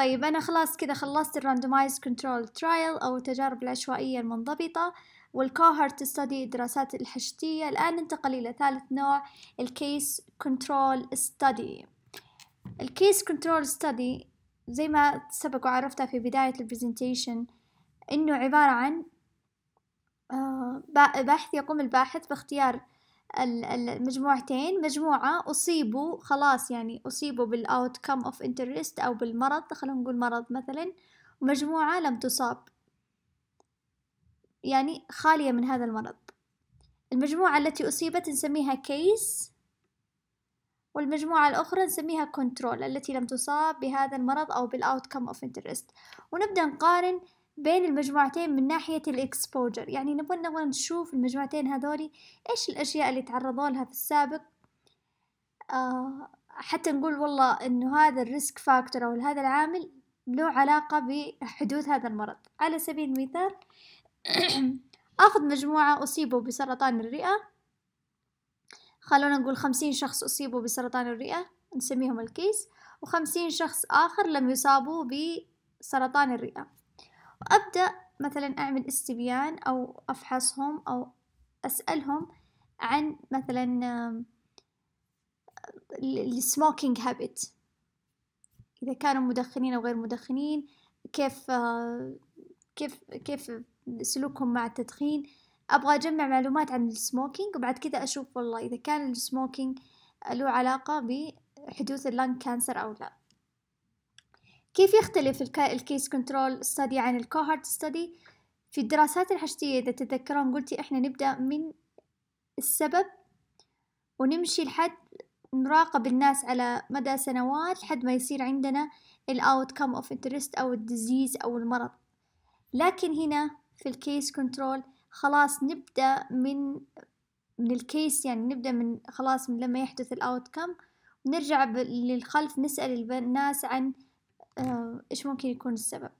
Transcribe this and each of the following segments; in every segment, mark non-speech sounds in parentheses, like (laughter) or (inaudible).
طيب أنا خلاص كذا خلصت الراندومايز كنترول ترايل أو التجارب العشوائية المنضبطة والكوهرت ستدي الدراسات الحشدية الآن ننتقل إلى ثالث نوع الكيس كنترول ستدي الكيس كنترول ستدي زي ما سبق وعرفتها في بداية البرزنتيشن إنه عبارة عن آه، بحث يقوم الباحث باختيار المجموعتين مجموعة أصيبوا خلاص يعني أصيبوا بالأوتكم أوف انترست أو بالمرض خلينا نقول مرض مثلا ومجموعة لم تصاب يعني خالية من هذا المرض المجموعة التي أصيبت نسميها كيس والمجموعة الأخرى نسميها كنترول التي لم تصاب بهذا المرض أو بالأوتكم أوف انترست ونبدأ نقارن بين المجموعتين من ناحية الإكسبوجر يعني نبغى نبغى نشوف المجموعتين هذولي إيش الأشياء اللي تعرضوا لها في السابق آه، حتى نقول والله إنه هذا الريسك فاكتور أو هذا العامل له علاقة بحدوث هذا المرض على سبيل المثال (clears throat) أخذ مجموعة أصيبوا بسرطان الرئة خلونا نقول خمسين شخص أصيبوا بسرطان الرئة نسميهم الكيس وخمسين شخص آخر لم يصابوا بسرطان الرئة وأبدأ مثلا أعمل استبيان أو أفحصهم أو أسألهم عن مثلا السموكينج هابت إذا كانوا مدخنين أو غير مدخنين كيف آه، كيف كيف سلوكهم مع التدخين أبغى أجمع معلومات عن السموكينج وبعد كذا أشوف والله إذا كان السموكينج له علاقة بحدوث اللانج كانسر أو لا كيف يختلف الكيس كنترول ستدي عن الكوهارت ستدي في الدراسات الحشدية إذا تتذكرون قلتي إحنا نبدأ من السبب ونمشي لحد نراقب الناس على مدى سنوات لحد ما يصير عندنا الاوتكم اوف انترست او الديزيز او المرض لكن هنا في الكيس كنترول خلاص نبدا من من الكيس يعني نبدا من خلاص من لما يحدث الاوتكم ونرجع للخلف نسال الناس عن آه، إيش ممكن يكون السبب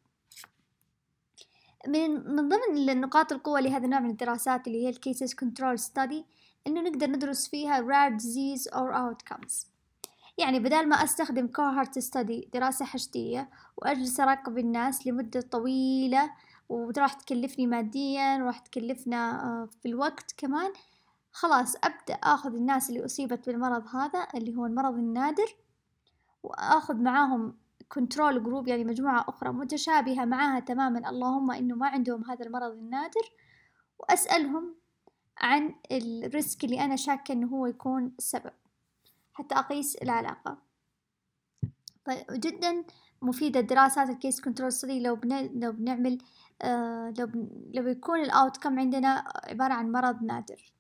من, من ضمن النقاط القوة لهذا النوع من الدراسات اللي هي الكيسز كنترول ستادي إنه نقدر ندرس فيها rare disease or outcomes يعني بدال ما أستخدم cohort study دراسة حشدية وأجلس أراقب الناس لمدة طويلة وراح تكلفني ماديا وراح تكلفنا آه، في الوقت كمان خلاص أبدأ أخذ الناس اللي أصيبت بالمرض هذا اللي هو المرض النادر وأخذ معاهم كنترول جروب يعني مجموعة أخرى متشابهة معاها تماما اللهم إنه ما عندهم هذا المرض النادر وأسألهم عن الريسك اللي أنا شاكة إنه هو يكون السبب حتى أقيس العلاقة طيب جدا مفيدة دراسات الكيس كنترول الصدي لو بن... لو بنعمل آه لو, بن... لو يكون الأوتكم عندنا عبارة عن مرض نادر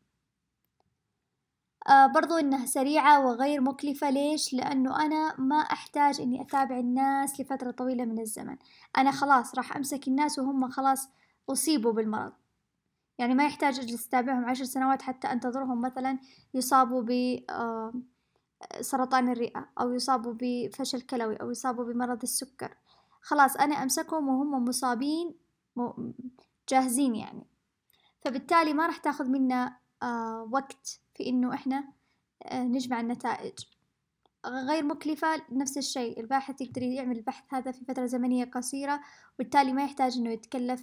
آه، برضو انها سريعة وغير مكلفة ليش؟ لانه انا ما احتاج اني اتابع الناس لفترة طويلة من الزمن انا خلاص راح امسك الناس وهم خلاص اصيبوا بالمرض يعني ما يحتاج اجلس اتابعهم عشر سنوات حتى انتظرهم مثلا يصابوا ب آه، سرطان الرئة او يصابوا بفشل كلوي او يصابوا بمرض السكر خلاص انا امسكهم وهم مصابين جاهزين يعني فبالتالي ما راح تاخذ منا آه، وقت في إنه إحنا آه، نجمع النتائج غير مكلفة نفس الشيء الباحث يقدر يعمل البحث هذا في فترة زمنية قصيرة وبالتالي ما يحتاج إنه يتكلف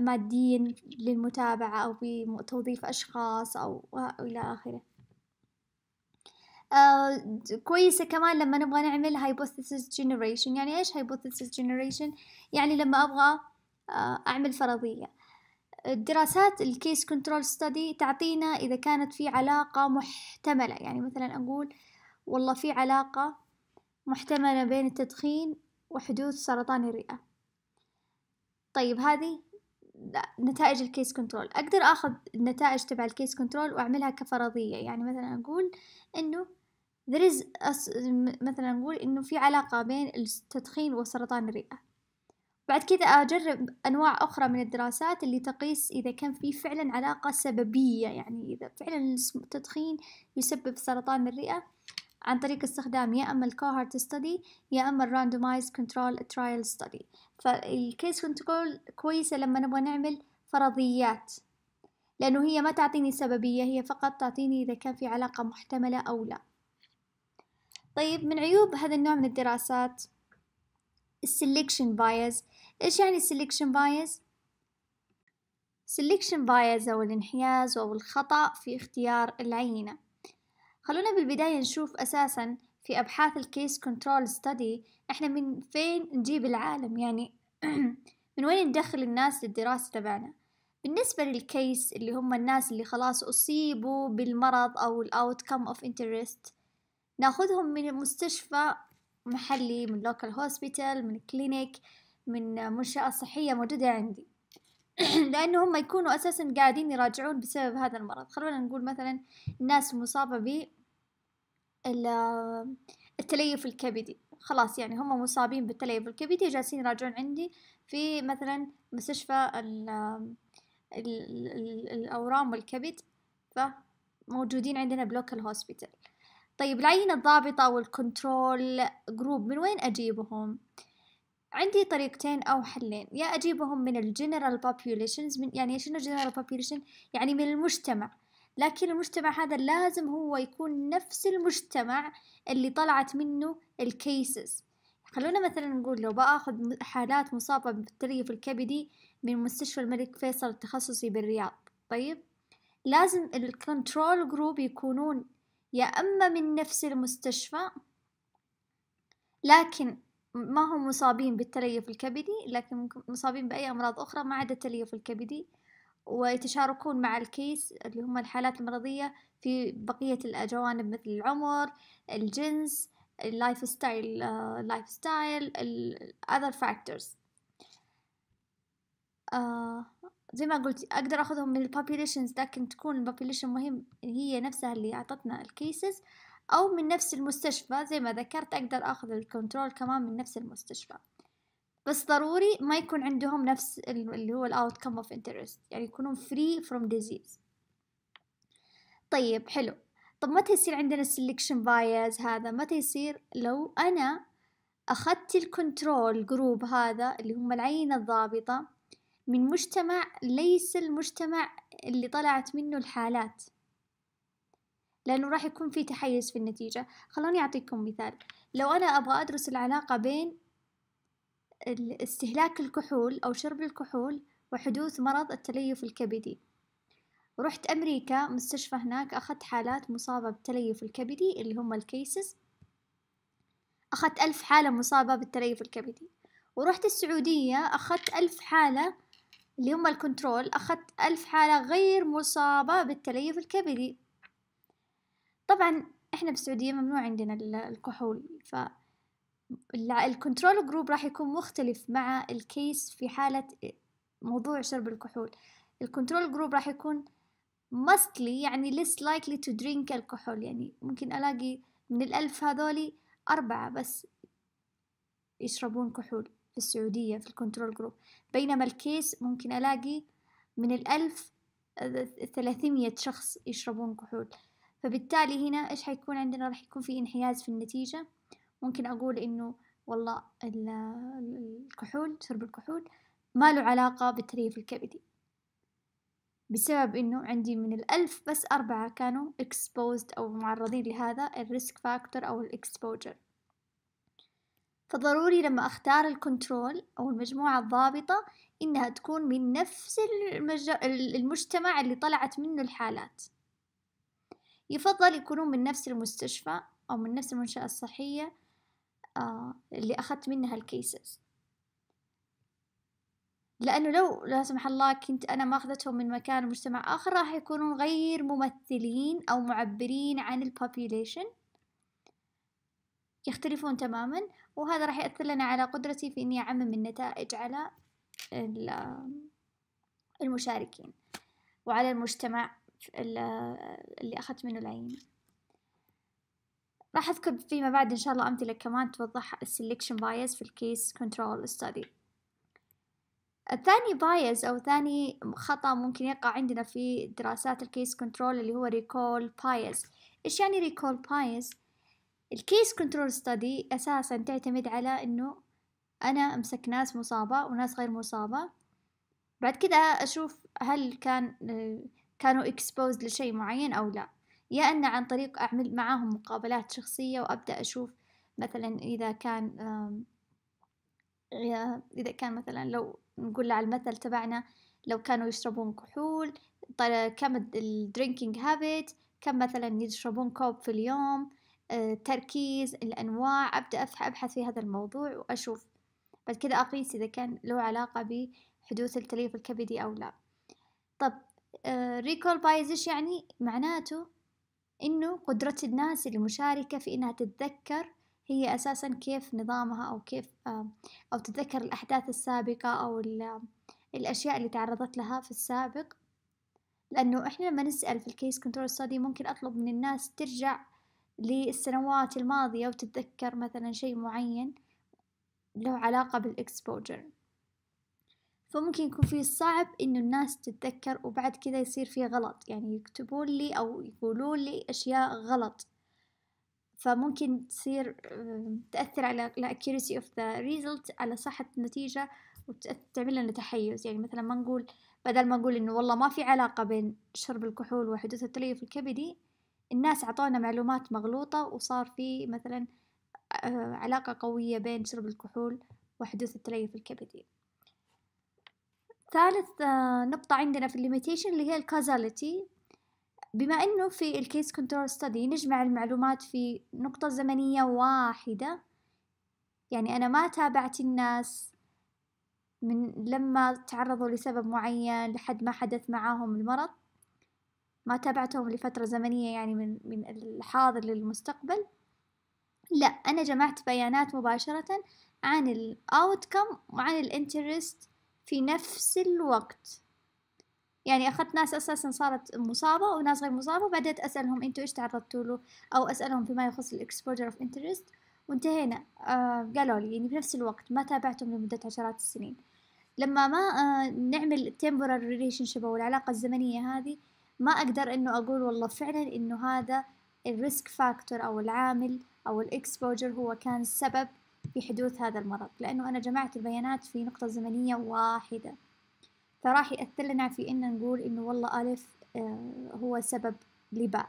ماديا للمتابعة أو بتوظيف أشخاص أو إلى آخره آه كويسة كمان لما نبغى نعمل hypothesis generation يعني إيش hypothesis generation يعني لما أبغى آه أعمل فرضية الدراسات الكيس كنترول ستدي تعطينا إذا كانت في علاقة محتملة يعني مثلا أقول والله في علاقة محتملة بين التدخين وحدوث سرطان الرئة طيب هذه نتائج الكيس كنترول أقدر أخذ النتائج تبع الكيس كنترول وأعملها كفرضية يعني مثلا أقول أنه there is مثلا نقول أنه في علاقة بين التدخين وسرطان الرئة بعد كذا أجرب أنواع أخرى من الدراسات اللي تقيس إذا كان في فعلا علاقة سببية يعني إذا فعلا التدخين يسبب سرطان الرئة عن طريق استخدام يا أما الكوهرت ستدي يا أما الراندومايز كنترول ترايل ستدي فالكيس كنترول كويسة لما نبغى نعمل فرضيات لأنه هي ما تعطيني سببية هي فقط تعطيني إذا كان في علاقة محتملة أو لا طيب من عيوب هذا النوع من الدراسات السلكشن بايز إيش يعني selection bias؟ selection bias أو الانحياز أو الخطأ في اختيار العينة خلونا بالبداية نشوف أساسا في أبحاث الكيس كنترول ستدي إحنا من فين نجيب العالم يعني (clears throat) من وين ندخل الناس للدراسة تبعنا بالنسبة للكيس اللي هم الناس اللي خلاص أصيبوا بالمرض أو outcome of interest ناخذهم من مستشفى محلي من local hospital من clinic من منشأة صحية موجودة عندي (clears throat) لأنه هم يكونوا أساسا قاعدين يراجعون بسبب هذا المرض خلونا نقول مثلا الناس المصابة ب التليف الكبدي خلاص يعني هم مصابين بالتليف الكبدي جالسين يراجعون عندي في مثلا مستشفى ال ال ال الأورام والكبد فموجودين عندنا بلوكال هوسبيتال طيب العينة الضابطة والكنترول جروب من وين أجيبهم؟ عندي طريقتين أو حلين يا أجيبهم من الجنرال populations من يعني شنو general population يعني من المجتمع لكن المجتمع هذا لازم هو يكون نفس المجتمع اللي طلعت منه الكيسز خلونا مثلا نقول لو بأخذ حالات مصابة بالطريف الكبدي من مستشفى الملك فيصل التخصصي بالرياض طيب لازم الكنترول جروب يكونون يا أما من نفس المستشفى لكن ما هم مصابين بالتليف الكبدي لكن مصابين بأي أمراض أخرى ما عدا التليف الكبدي ويتشاركون مع الكيس اللي هم الحالات المرضية في بقية الجوانب مثل العمر الجنس اللايف آه، ستايل اللايف ستايل other factors آه، زي ما قلت أقدر أخذهم من البوبيليشنز لكن تكون البوبيليشن مهم هي نفسها اللي أعطتنا الكيسز أو من نفس المستشفى زي ما ذكرت أقدر أخذ الكنترول كمان من نفس المستشفى بس ضروري ما يكون عندهم نفس اللي هو الاوت كم اوف انترست يعني يكونون فري فروم ديزيز طيب حلو طب متى يصير عندنا سيلكشن بايز هذا متى يصير لو انا اخذت الكنترول جروب هذا اللي هم العينة الضابطة من مجتمع ليس المجتمع اللي طلعت منه الحالات لأنه راح يكون في تحيز في النتيجة خلوني أعطيكم مثال لو أنا أبغى أدرس العلاقة بين استهلاك الكحول أو شرب الكحول وحدوث مرض التليف الكبدي رحت أمريكا مستشفى هناك أخذت حالات مصابة بالتليف الكبدي اللي هم الكيسز أخذت ألف حالة مصابة بالتليف الكبدي ورحت السعودية أخذت ألف حالة اللي هم الكنترول أخذت ألف حالة غير مصابة بالتليف الكبدي طبعا احنا بالسعودية ممنوع عندنا الكحول ف الكنترول جروب راح يكون مختلف مع الكيس في حالة موضوع شرب الكحول الكنترول جروب راح يكون mostly يعني less likely to drink الكحول يعني ممكن ألاقي من الألف هذولي أربعة بس يشربون كحول في السعودية في الكنترول جروب بينما الكيس ممكن ألاقي من الألف ثلاثمية شخص يشربون كحول فبالتالي هنا إيش حيكون عندنا راح يكون في انحياز في النتيجة ممكن أقول إنه والله الكحول شرب الكحول ما له علاقة بالتريف الكبدي بسبب إنه عندي من الألف بس أربعة كانوا exposed أو معرضين لهذا الريسك فاكتور أو الاكسبوجر فضروري لما أختار الكنترول أو المجموعة الضابطة إنها تكون من نفس المجتمع اللي طلعت منه الحالات يفضل يكونون من نفس المستشفى أو من نفس المنشأة الصحية آه، اللي أخذت منها الكيسز لأنه لو لا سمح الله كنت أنا ما أخذتهم من مكان مجتمع آخر راح يكونون غير ممثلين أو معبرين عن البوبيليشن يختلفون تماما وهذا راح يأثر لنا على قدرتي في إني أعمم النتائج على المشاركين وعلى المجتمع اللي أخذت منه العين راح أذكر فيما بعد إن شاء الله أمثلة كمان توضح السلكشن بايس في الكيس كنترول ستادي ثاني بايز أو ثاني خطأ ممكن يقع عندنا في دراسات الكيس كنترول اللي هو ريكول بايز إيش يعني ريكول بايز؟ الكيس كنترول ستادي أساسا تعتمد على إنه أنا أمسك ناس مصابة وناس غير مصابة بعد كده أشوف هل كان كانوا اكسبوز لشيء معين أو لا يا أن عن طريق أعمل معاهم مقابلات شخصية وأبدأ أشوف مثلا إذا كان إذا كان مثلا لو نقول على المثل تبعنا لو كانوا يشربون كحول كم الدرينكينج هابت كم مثلا يشربون كوب في اليوم التركيز آه، الأنواع أبدأ أبحث في هذا الموضوع وأشوف بعد كده أقيس إذا كان له علاقة بحدوث التليف الكبدي أو لا طب ريكول آه، بايزش يعني معناته إنه قدرة الناس المشاركة في إنها تتذكر هي أساسا كيف نظامها أو كيف آه، أو تتذكر الأحداث السابقة أو آه، الأشياء اللي تعرضت لها في السابق لأنه إحنا لما نسأل في الكيس كنترول ستادي ممكن أطلب من الناس ترجع للسنوات الماضية وتتذكر مثلا شيء معين له علاقة بالإكسبوجر فممكن يكون في صعب إنه الناس تتذكر وبعد كذا يصير في غلط يعني يكتبون لي أو يقولون لي أشياء غلط فممكن تصير تأثر على الاكيرسي اوف ذا ريزلت على صحة النتيجة وتعمل لنا تحيز يعني مثلا ما نقول بدل ما نقول إنه والله ما في علاقة بين شرب الكحول وحدوث التليف الكبدي الناس أعطونا معلومات مغلوطة وصار في مثلا آه، علاقة قوية بين شرب الكحول وحدوث التليف الكبدي ثالث آه، نقطة عندنا في الليميتيشن اللي هي الكازاليتي بما انه في الكيس كنترول ستدي نجمع المعلومات في نقطة زمنية واحدة يعني انا ما تابعت الناس من لما تعرضوا لسبب معين لحد ما حدث معاهم المرض ما تابعتهم لفترة زمنية يعني من من الحاضر للمستقبل لا أنا جمعت بيانات مباشرة عن الأوتكم وعن الانترست في نفس الوقت يعني أخذت ناس أساسا صارت مصابة وناس غير مصابة وبعدين أسألهم أنتوا إيش تعرضتوا له أو أسألهم فيما يخص الإكسبوجر أوف انترست وانتهينا آه قالوا لي يعني بنفس الوقت ما تابعتهم لمدة عشرات السنين لما ما آه نعمل temporal ريليشن شيب أو العلاقة الزمنية هذه ما أقدر إنه أقول والله فعلا إنه هذا الريسك فاكتور أو العامل أو الإكسبوجر هو كان سبب في حدوث هذا المرض لأنه أنا جمعت البيانات في نقطة زمنية واحدة فراح يأثر لنا في إن نقول إنه والله ألف آه، هو سبب لباء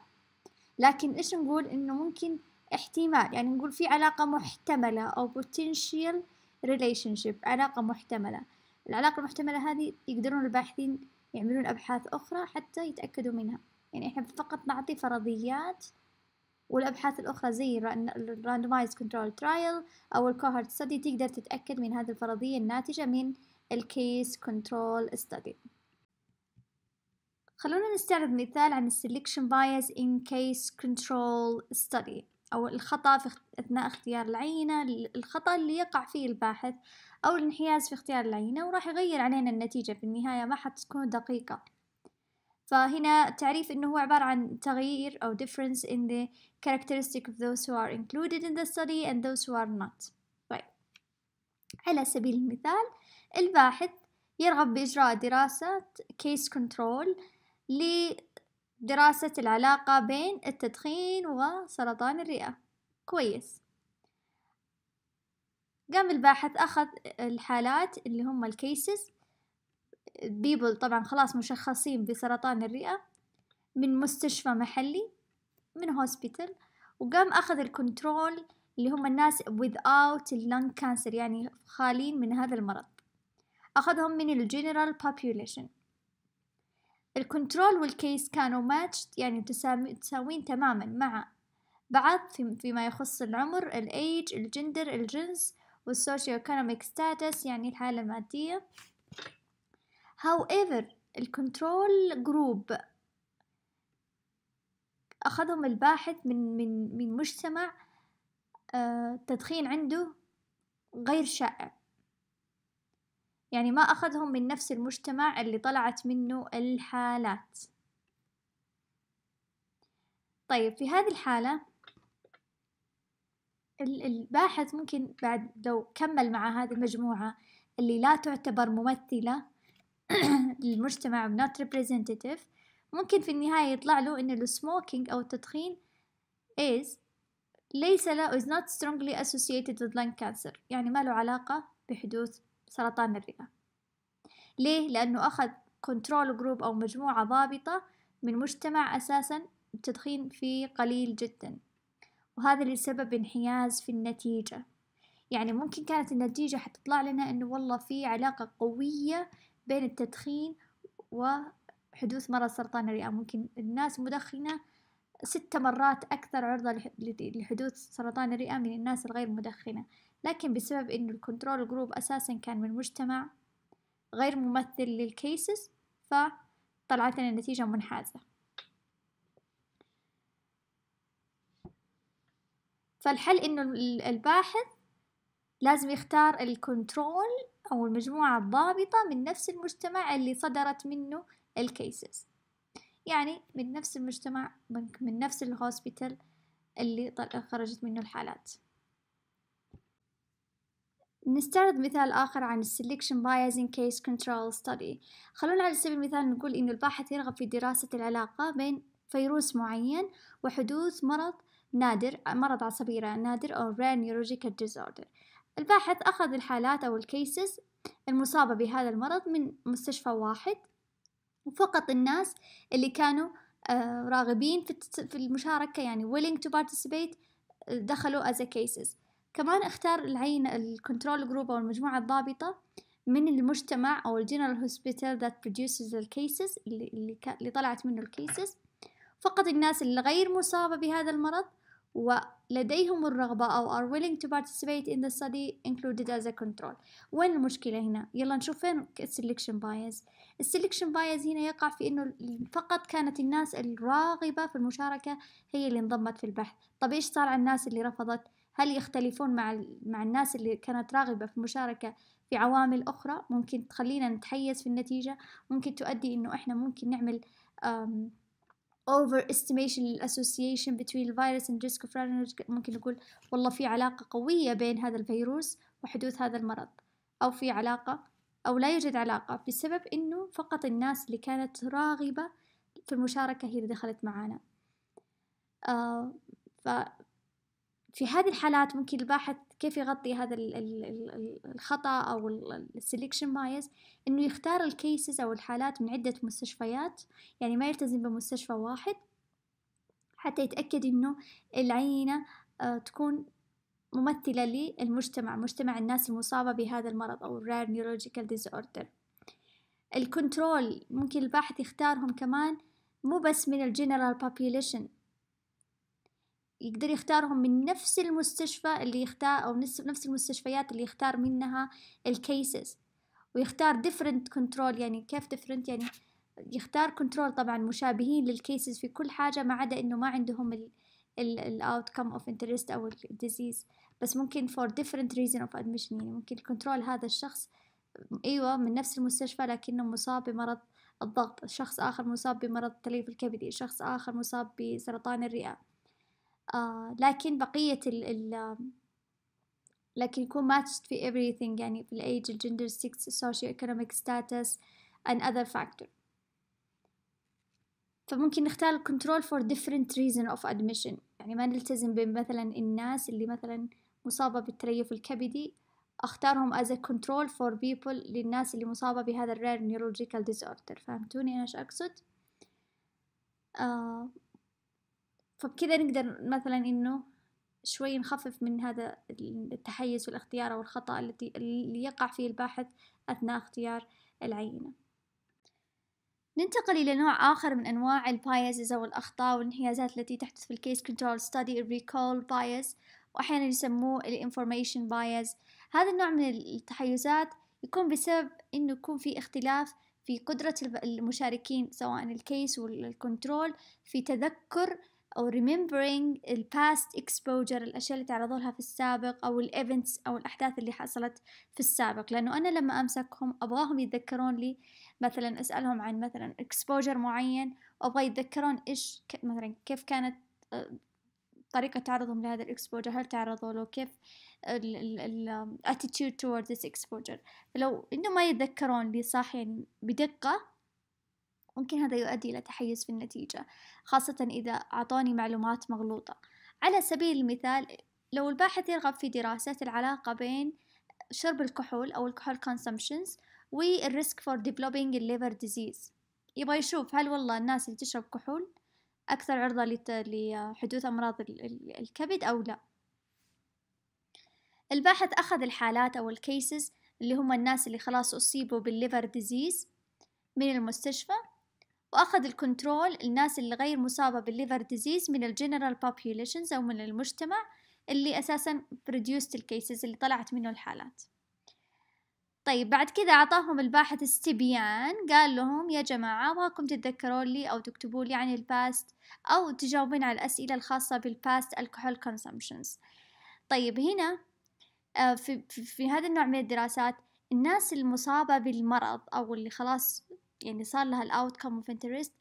لكن إيش نقول إنه ممكن احتمال يعني نقول في علاقة محتملة أو potential relationship علاقة محتملة العلاقة المحتملة هذه يقدرون الباحثين يعملون أبحاث أخرى حتى يتأكدوا منها يعني إحنا فقط نعطي فرضيات والأبحاث الأخرى زي الراندمايز كنترول ترايل أو الكوهرت ستدي تقدر تتأكد من هذه الفرضية الناتجة من الكيس كنترول ستدي خلونا نستعرض مثال عن السلكشن bias in case control study أو الخطأ في أثناء اختيار العينة الخطأ اللي يقع فيه الباحث أو الانحياز في اختيار العينة وراح يغير علينا النتيجة في النهاية ما حتكون دقيقة فهنا تعريف انه هو عبارة عن تغيير او difference in the characteristic of those who are included in the study and those who are not طيب على سبيل المثال الباحث يرغب بإجراء دراسة case control لدراسة العلاقة بين التدخين وسرطان الرئة كويس قام الباحث أخذ الحالات اللي هم الكيسز بيبل طبعا خلاص مشخصين بسرطان الرئة من مستشفى محلي من هوسبيتال وقام أخذ الكنترول اللي هم الناس without lung cancer يعني خالين من هذا المرض أخذهم من الجنرال population الكنترول والكيس كانوا ماتشت يعني متساويين تماما مع بعض فيما يخص العمر الأيج الجندر الجنس والسوشيو ايكونوميك ستاتس يعني الحالة المادية however الكنترول جروب أخذهم الباحث من من من مجتمع التدخين آه، عنده غير شائع يعني ما أخذهم من نفس المجتمع اللي طلعت منه الحالات طيب في هذه الحالة الباحث ممكن بعد لو كمل مع هذه المجموعة اللي لا تعتبر ممثلة (clears throat) المجتمع not representative ممكن في النهاية يطلع له إن السموكينج أو التدخين is ليس له is not strongly associated with lung cancer يعني ما له علاقة بحدوث سرطان الرئة ليه؟ لأنه أخذ كنترول جروب أو مجموعة ضابطة من مجتمع أساسا التدخين فيه قليل جدا وهذا اللي سبب انحياز في النتيجة يعني ممكن كانت النتيجة حتطلع لنا أنه والله في علاقة قوية بين التدخين وحدوث مرض سرطان الرئة ممكن الناس مدخنة ست مرات أكثر عرضة لحدوث سرطان الرئة من الناس الغير مدخنة لكن بسبب أنه الكنترول جروب أساسا كان من مجتمع غير ممثل للكيسز فطلعت لنا نتيجة منحازة فالحل أنه الباحث لازم يختار الكنترول أو المجموعة الضابطة من نفس المجتمع اللي صدرت منه الكيسز يعني من نفس المجتمع من نفس الهوسبيتال اللي خرجت منه الحالات نستعرض مثال آخر عن Selection bias in case control study خلونا على سبيل المثال نقول إنه الباحث يرغب في دراسة العلاقة بين فيروس معين وحدوث مرض نادر مرض عصبي نادر أو rare neurological disorder الباحث أخذ الحالات أو الكيسز المصابة بهذا المرض من مستشفى واحد وفقط الناس اللي كانوا آه، راغبين في المشاركة يعني willing to participate آه، دخلوا as a cases كمان اختار العينة الكنترول جروب أو المجموعة الضابطة من المجتمع أو الجنرال هوسبيتال that produces the cases اللي, اللي طلعت منه الكيسز فقط الناس اللي غير مصابة بهذا المرض و لديهم الرغبة أو are willing to participate in the study included as a control وين المشكلة هنا؟ يلا نشوف فين selection bias السلكشن بايز هنا يقع في أنه فقط كانت الناس الراغبة في المشاركة هي اللي انضمت في البحث طب إيش صار على الناس اللي رفضت؟ هل يختلفون مع, مع الناس اللي كانت راغبة في المشاركة في عوامل أخرى ممكن تخلينا نتحيز في النتيجة ممكن تؤدي أنه إحنا ممكن نعمل overestimation association between virus and risk of ممكن نقول والله في علاقة قوية بين هذا الفيروس وحدوث هذا المرض أو في علاقة أو لا يوجد علاقة بسبب إنه فقط الناس اللي كانت راغبة في المشاركة هي اللي دخلت معانا آه في هذه الحالات ممكن الباحث كيف يغطي هذا الخطأ أو السليكشن بايس إنه يختار الكيسز أو الحالات من عدة مستشفيات يعني ما يلتزم بمستشفى واحد حتى يتأكد إنه العينة آه، تكون ممثلة للمجتمع مجتمع الناس المصابة بهذا المرض أو rare neurological disorder الكنترول ممكن الباحث يختارهم كمان مو بس من الجنرال population يقدر يختارهم من نفس المستشفى اللي يختار أو نفس المستشفيات اللي يختار منها الكيسز ويختار different control يعني كيف different يعني يختار control طبعا مشابهين للكيسز في كل حاجة ما عدا إنه ما عندهم ال ال ال outcome of interest أو ال disease بس ممكن for different reason of admission يعني ممكن control هذا الشخص أيوة من نفس المستشفى لكنه مصاب بمرض الضغط شخص آخر مصاب بمرض التليف الكبدي شخص آخر مصاب بسرطان الرئة آه لكن بقية ال ال لكن يكون matched في everything يعني في الage, الجندر, sex, socioeconomic status and other factor فممكن نختار control for different reason of admission يعني ما نلتزم بمثلا الناس اللي مثلا مصابة بالتريف الكبدي أختارهم as a control for people للناس اللي مصابة بهذا rare neurological disorder فهمتوني أنا إيش أقصد؟ آه فبكذا نقدر مثلا انه شوي نخفف من هذا التحيز والاختيار او الخطا التي اللي يقع فيه الباحث اثناء اختيار العينه ننتقل إلى نوع آخر من أنواع البايزز أو الأخطاء والانحيازات التي تحدث في الكيس كنترول ستادي الريكول بايز وأحيانا يسموه الانفورميشن بايز هذا النوع من التحيزات يكون بسبب أنه يكون في اختلاف في قدرة المشاركين سواء الكيس والكنترول في تذكر أو remembering ال past exposure الأشياء اللي تعرضوا لها في السابق أو الإيفنتس أو الأحداث اللي حصلت في السابق لأنه أنا لما أمسكهم أبغاهم يتذكرون لي مثلا أسألهم عن مثلا exposure معين وأبغى يتذكرون إيش مثلا كيف كانت آه، طريقة تعرضهم لهذا الإكسبوجر هل تعرضوا له كيف الاتيتيود towards this exposure فلو إنه ما يتذكرون لي صح يعني بدقة ممكن هذا يؤدي إلى تحيز في النتيجة خاصة إذا أعطوني معلومات مغلوطة على سبيل المثال لو الباحث يرغب في دراسة العلاقة بين شرب الكحول أو الكحول consumptions والريسك فور developing الليفر ديزيز يبغى يشوف هل والله الناس اللي تشرب كحول أكثر عرضة لحدوث أمراض الكبد أو لا الباحث أخذ الحالات أو الكيسز اللي هم الناس اللي خلاص أصيبوا بالليفر ديزيز من المستشفى وأخذ الكنترول الناس اللي غير مصابة بالليفر ديزيز من الجنرال populations أو من المجتمع اللي أساسا produced الكيسز اللي طلعت منه الحالات طيب بعد كذا أعطاهم الباحث استبيان قال لهم يا جماعة أبغاكم تتذكرون لي أو تكتبوا لي عن الباست أو تجاوبين على الأسئلة الخاصة بالباست الكحول كونسومشنز طيب هنا آه، في, في, في هذا النوع من الدراسات الناس المصابة بالمرض أو اللي خلاص يعني صار لها الاوتكم اوف انترست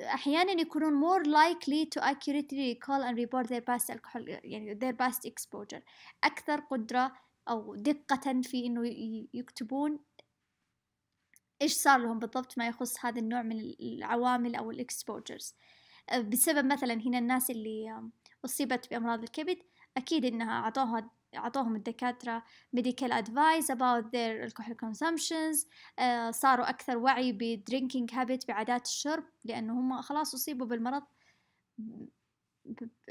احيانا يكونون more likely to accurately ريكول اند ريبورت their past الكحول يعني their past exposure اكثر قدره او دقه في انه يكتبون ايش صار لهم بالضبط ما يخص هذا النوع من العوامل او الاكسبوجرز بسبب مثلا هنا الناس اللي اصيبت بامراض الكبد اكيد انها اعطوها أعطوهم الدكاترة medical advice about their alcohol consumptions آه صاروا أكثر وعي ب drinking habit بعادات الشرب لأنه هم خلاص أصيبوا بالمرض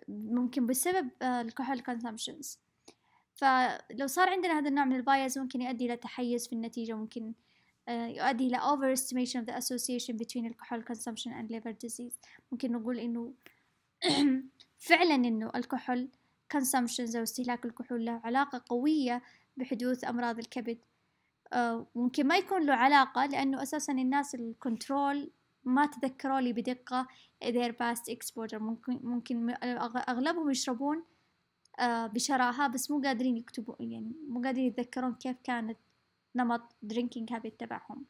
ممكن بسبب الكحول آه، consumptions فلو صار عندنا هذا النوع من البايز ممكن يؤدي إلى تحيز في النتيجة ممكن آه، يؤدي إلى overestimation of the association between alcohol consumption and liver disease ممكن نقول إنه (clears throat) فعلا إنه الكحول كونسمشنز أو استهلاك الكحول له علاقة قوية بحدوث أمراض الكبد آه، ممكن ما يكون له علاقة لأنه أساسا الناس الكنترول ما تذكروا لي بدقة their past exposure ممكن ممكن أغلبهم يشربون آه، بشراهة بس مو قادرين يكتبوا يعني مو قادرين يتذكرون كيف كانت نمط drinking habit تبعهم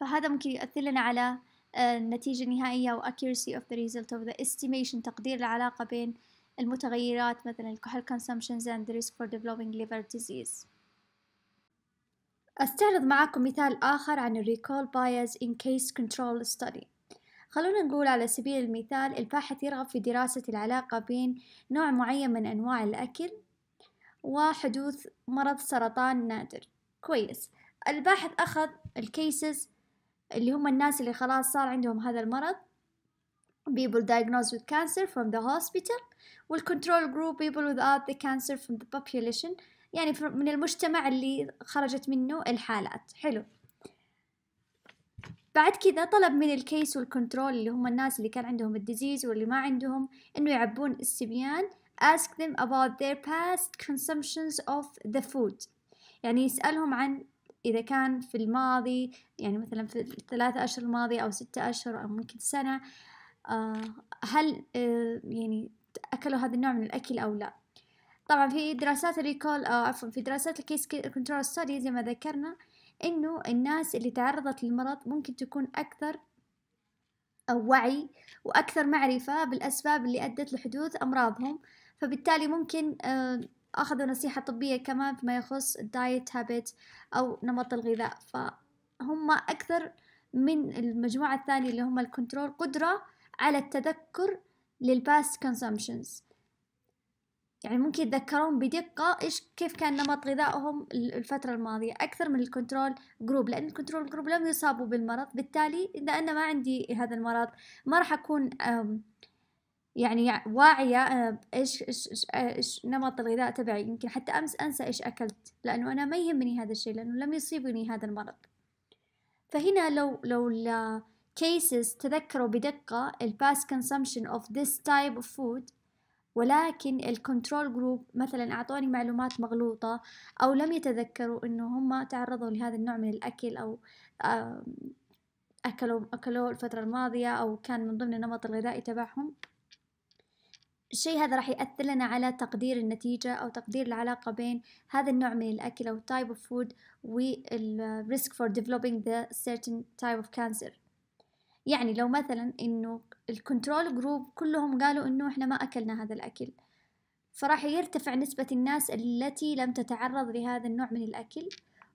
فهذا ممكن يؤثر لنا على النتيجة آه، النهائية و accuracy of the result of the estimation تقدير العلاقة بين المتغيرات مثلا الكحول consumption and the risk for developing liver disease أستعرض معكم مثال آخر عن الريكول bias in case control study خلونا نقول على سبيل المثال الباحث يرغب في دراسة العلاقة بين نوع معين من أنواع الأكل وحدوث مرض سرطان نادر كويس الباحث أخذ الكيسز اللي هم الناس اللي خلاص صار عندهم هذا المرض people diagnosed with cancer from the hospital control group people without the cancer from the population يعني من المجتمع اللي خرجت منه الحالات حلو بعد كذا طلب من الكيس والكنترول اللي هم الناس اللي كان عندهم الديزيز واللي ما عندهم انه يعبون السبيان ask them about their past consumptions of the food يعني يسألهم عن إذا كان في الماضي يعني مثلا في الثلاثة أشهر الماضية أو ستة أشهر أو ممكن سنة آه، هل آه، يعني أكلوا هذا النوع من الأكل أو لا طبعا في دراسات الريكول أو آه، عفوا في دراسات الكيس كنترول ستادي زي ما ذكرنا إنه الناس اللي تعرضت للمرض ممكن تكون أكثر وعي وأكثر معرفة بالأسباب اللي أدت لحدوث أمراضهم فبالتالي ممكن أخذوا نصيحة طبية كمان فيما يخص الدايت هابت أو نمط الغذاء فهم أكثر من المجموعة الثانية اللي هم الكنترول قدرة على التذكر للباست كونسومشنز يعني ممكن يتذكرون بدقة إيش كيف كان نمط غذائهم الفترة الماضية أكثر من الكنترول جروب لأن الكنترول جروب لم يصابوا بالمرض بالتالي إذا أنا ما عندي هذا المرض ما راح أكون يعني واعية إيش, إيش, إيش, نمط الغذاء تبعي يمكن حتى أمس أنسى إيش أكلت لأنه أنا ما يهمني هذا الشيء لأنه لم يصيبني هذا المرض فهنا لو لو cases تذكروا بدقة ال past consumption of this type of food ولكن الكنترول جروب مثلا أعطوني معلومات مغلوطة أو لم يتذكروا إنه هم تعرضوا لهذا النوع من الأكل أو أكلوا أكلوه الفترة الماضية أو كان من ضمن النمط الغذائي تبعهم الشيء هذا راح يأثر لنا على تقدير النتيجة أو تقدير العلاقة بين هذا النوع من الأكل أو type of food وال risk for developing the certain type of cancer يعني لو مثلا انه الكنترول جروب كلهم قالوا انه احنا ما اكلنا هذا الاكل فراح يرتفع نسبة الناس التي لم تتعرض لهذا النوع من الأكل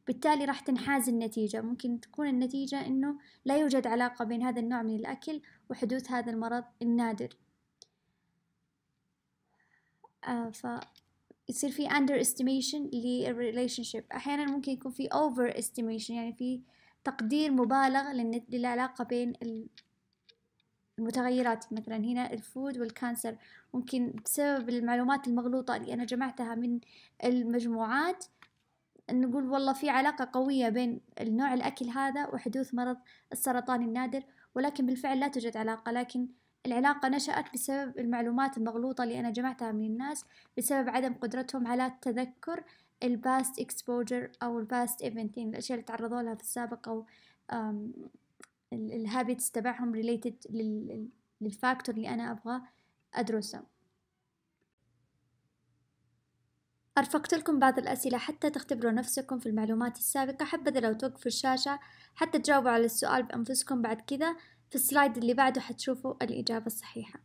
بالتالي راح تنحاز النتيجة ممكن تكون النتيجة أنه لا يوجد علاقة بين هذا النوع من الأكل وحدوث هذا المرض النادر آه، ف يصير في underestimation للrelationship شيب أحيانا ممكن يكون في overestimation يعني في تقدير مبالغ للعلاقة بين المتغيرات مثلا هنا الفود والكانسر ممكن بسبب المعلومات المغلوطة اللي أنا جمعتها من المجموعات نقول والله في علاقة قوية بين النوع الأكل هذا وحدوث مرض السرطان النادر ولكن بالفعل لا توجد علاقة لكن العلاقة نشأت بسبب المعلومات المغلوطة اللي أنا جمعتها من الناس بسبب عدم قدرتهم على التذكر الباست اكسبوجر او الباست ايفنت الاشياء اللي تعرضوا لها في السابق او الهابتس تبعهم ريليتد للفاكتور اللي انا ابغى ادرسه أرفقت لكم بعض الأسئلة حتى تختبروا نفسكم في المعلومات السابقة حبذا لو توقفوا الشاشة حتى تجاوبوا على السؤال بأنفسكم بعد كذا في السلايد اللي بعده حتشوفوا الإجابة الصحيحة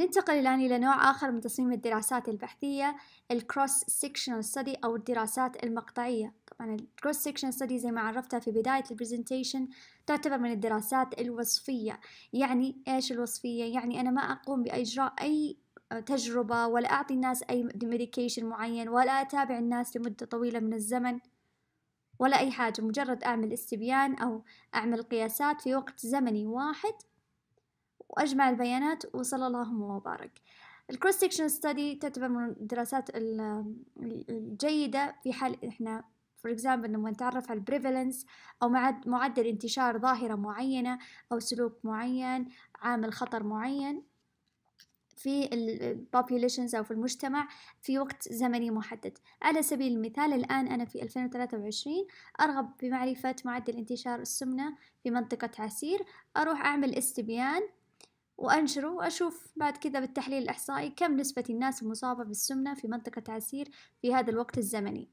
ننتقل الآن إلى نوع آخر من تصميم الدراسات البحثية الكروس Sectional ستدي أو الدراسات المقطعية طبعا الكروس Sectional ستدي زي ما عرفتها في بداية البرزنتيشن تعتبر من الدراسات الوصفية يعني إيش الوصفية؟ يعني أنا ما أقوم بإجراء أي تجربة ولا أعطي الناس أي ميديكيشن معين ولا أتابع الناس لمدة طويلة من الزمن ولا أي حاجة مجرد أعمل استبيان أو أعمل قياسات في وقت زمني واحد وأجمع البيانات وصلى اللهم وبارك الكروس سكشن ستدي تعتبر من الدراسات الجيدة في حال إحنا فور اكزامبل لما نتعرف على البريفالنس أو معدل انتشار ظاهرة معينة أو سلوك معين عامل خطر معين في populations أو في المجتمع في وقت زمني محدد على سبيل المثال الآن أنا في 2023 أرغب بمعرفة معدل انتشار السمنة في منطقة عسير أروح أعمل استبيان وأنشره وأشوف بعد كذا بالتحليل الإحصائي كم نسبة الناس المصابة بالسمنة في منطقة عسير في هذا الوقت الزمني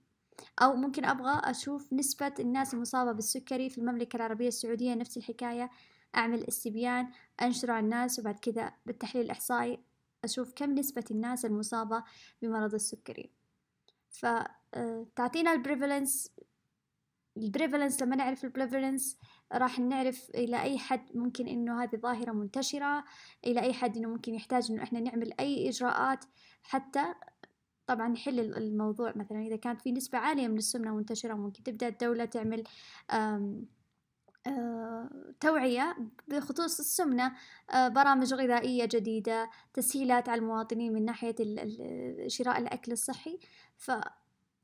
أو ممكن أبغى أشوف نسبة الناس المصابة بالسكري في المملكة العربية السعودية نفس الحكاية أعمل استبيان أنشره على الناس وبعد كذا بالتحليل الإحصائي أشوف كم نسبة الناس المصابة بمرض السكري فتعطينا البريفالنس البريفالنس لما نعرف البريفالنس راح نعرف إلى أي حد ممكن إنه هذه ظاهرة منتشرة إلى أي حد إنه ممكن يحتاج إنه إحنا نعمل أي إجراءات حتى طبعا نحل الموضوع مثلا إذا كانت في نسبة عالية من السمنة منتشرة ممكن تبدأ الدولة تعمل آه، توعية بخصوص السمنة آه، برامج غذائية جديدة تسهيلات على المواطنين من ناحية شراء الأكل الصحي ف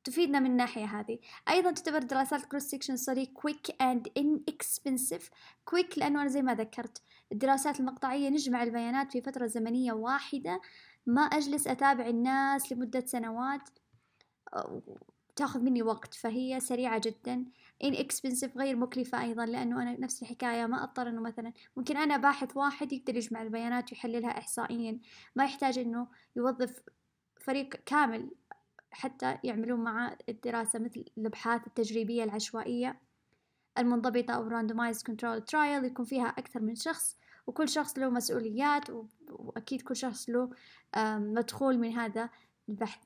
تفيدنا من الناحية هذه أيضا تعتبر دراسات كروس سيكشن ستدي كويك أند inexpensive كويك لأنه أنا زي ما ذكرت الدراسات المقطعية نجمع البيانات في فترة زمنية واحدة ما أجلس أتابع الناس لمدة سنوات تاخذ مني وقت فهي سريعة جدا inexpensive غير مكلفة أيضا لأنه أنا نفس الحكاية ما أضطر أنه مثلا ممكن أنا باحث واحد يقدر يجمع البيانات ويحللها إحصائيا ما يحتاج أنه يوظف فريق كامل حتى يعملون مع الدراسة مثل الأبحاث التجريبية العشوائية المنضبطة أو randomized control trial يكون فيها أكثر من شخص وكل شخص له مسؤوليات وأكيد كل شخص له مدخول من هذا البحث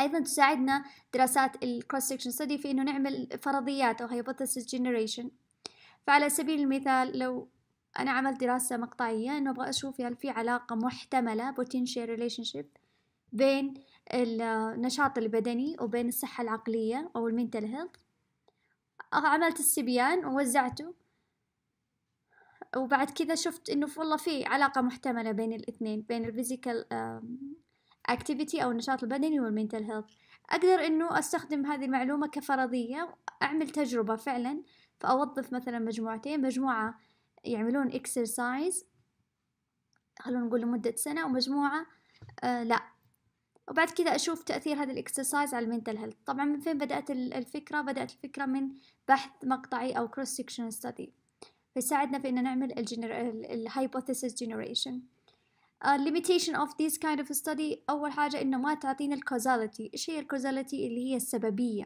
أيضا تساعدنا دراسات ال cross section study في إنه نعمل فرضيات أو hypothesis generation فعلى سبيل المثال لو أنا عملت دراسة مقطعية إنه أبغى أشوف هل في علاقة محتملة potential relationship بين النشاط البدني وبين الصحة العقلية أو المنتل هيلث آه، عملت السبيان ووزعته وبعد كذا شفت انه والله في علاقة محتملة بين الاثنين بين الفيزيكال اكتيفيتي او النشاط البدني والمنتل هيلث اقدر انه استخدم هذه المعلومة كفرضية اعمل تجربة فعلا فاوظف مثلا مجموعتين مجموعة يعملون اكسرسايز خلونا نقول لمدة سنة ومجموعة آه لا وبعد كذا أشوف تأثير هذا الإكسرسايز على المنتل هيلث طبعا من فين بدأت الفكرة بدأت الفكرة من بحث مقطعي أو كروس سكشن ستدي فيساعدنا في إن نعمل generation uh, limitation of this kind of study أول حاجة إنه ما تعطينا الكوزاليتي إيش هي الكوزاليتي اللي هي السببية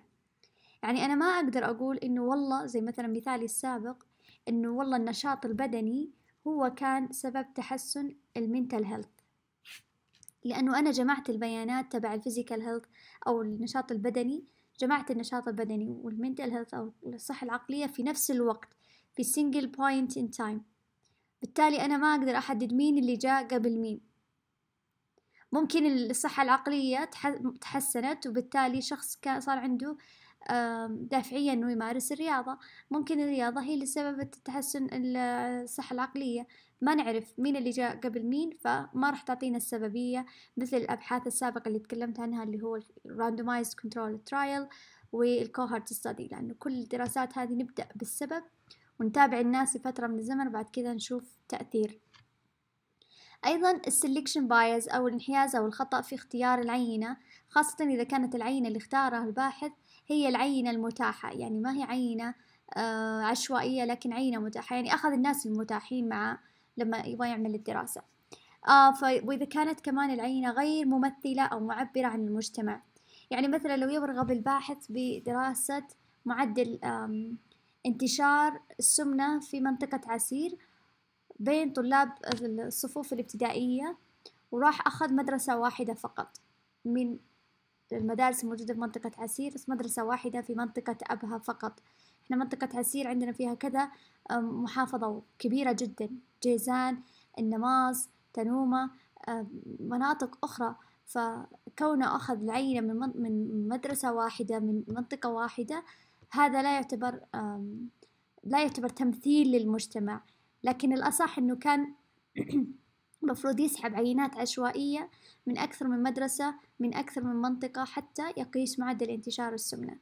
يعني أنا ما أقدر أقول إنه والله زي مثلا مثالي السابق إنه والله النشاط البدني هو كان سبب تحسن المنتل هيلث لأنه أنا جمعت البيانات تبع الفيزيكال هيلث أو النشاط البدني جمعت النشاط البدني والمنتال هيلث أو الصحة العقلية في نفس الوقت في single point in time بالتالي أنا ما أقدر أحدد مين اللي جاء قبل مين ممكن الصحة العقلية تحسنت وبالتالي شخص صار عنده دافعية إنه يمارس الرياضة ممكن الرياضة هي اللي سببت تحسن الصحة العقلية ما نعرف مين اللي جاء قبل مين فما راح تعطينا السببية مثل الأبحاث السابقة اللي تكلمت عنها اللي هو randomized control trial والكوهرت study لأنه كل الدراسات هذه نبدأ بالسبب ونتابع الناس لفترة من الزمن وبعد كذا نشوف تأثير أيضا السلكشن بايز أو الانحياز أو الخطأ في اختيار العينة خاصة إذا كانت العينة اللي اختارها الباحث هي العينة المتاحة يعني ما هي عينة آه، عشوائية لكن عينة متاحة يعني أخذ الناس المتاحين معه لما يبغى يعمل الدراسة آه وإذا كانت كمان العينة غير ممثلة أو معبرة عن المجتمع يعني مثلا لو يرغب الباحث بدراسة معدل انتشار السمنة في منطقة عسير بين طلاب الصفوف الابتدائية وراح أخذ مدرسة واحدة فقط من المدارس الموجودة في منطقة عسير مدرسة واحدة في منطقة أبها فقط إحنا منطقة عسير عندنا فيها كذا محافظة كبيرة جدا جيزان النماص تنومة مناطق أخرى فكونه أخذ العينة من من مدرسة واحدة من منطقة واحدة هذا لا يعتبر لا يعتبر تمثيل للمجتمع لكن الأصح أنه كان (clears throat) مفروض يسحب عينات عشوائية من أكثر من مدرسة من أكثر من منطقة حتى يقيس معدل انتشار السمنة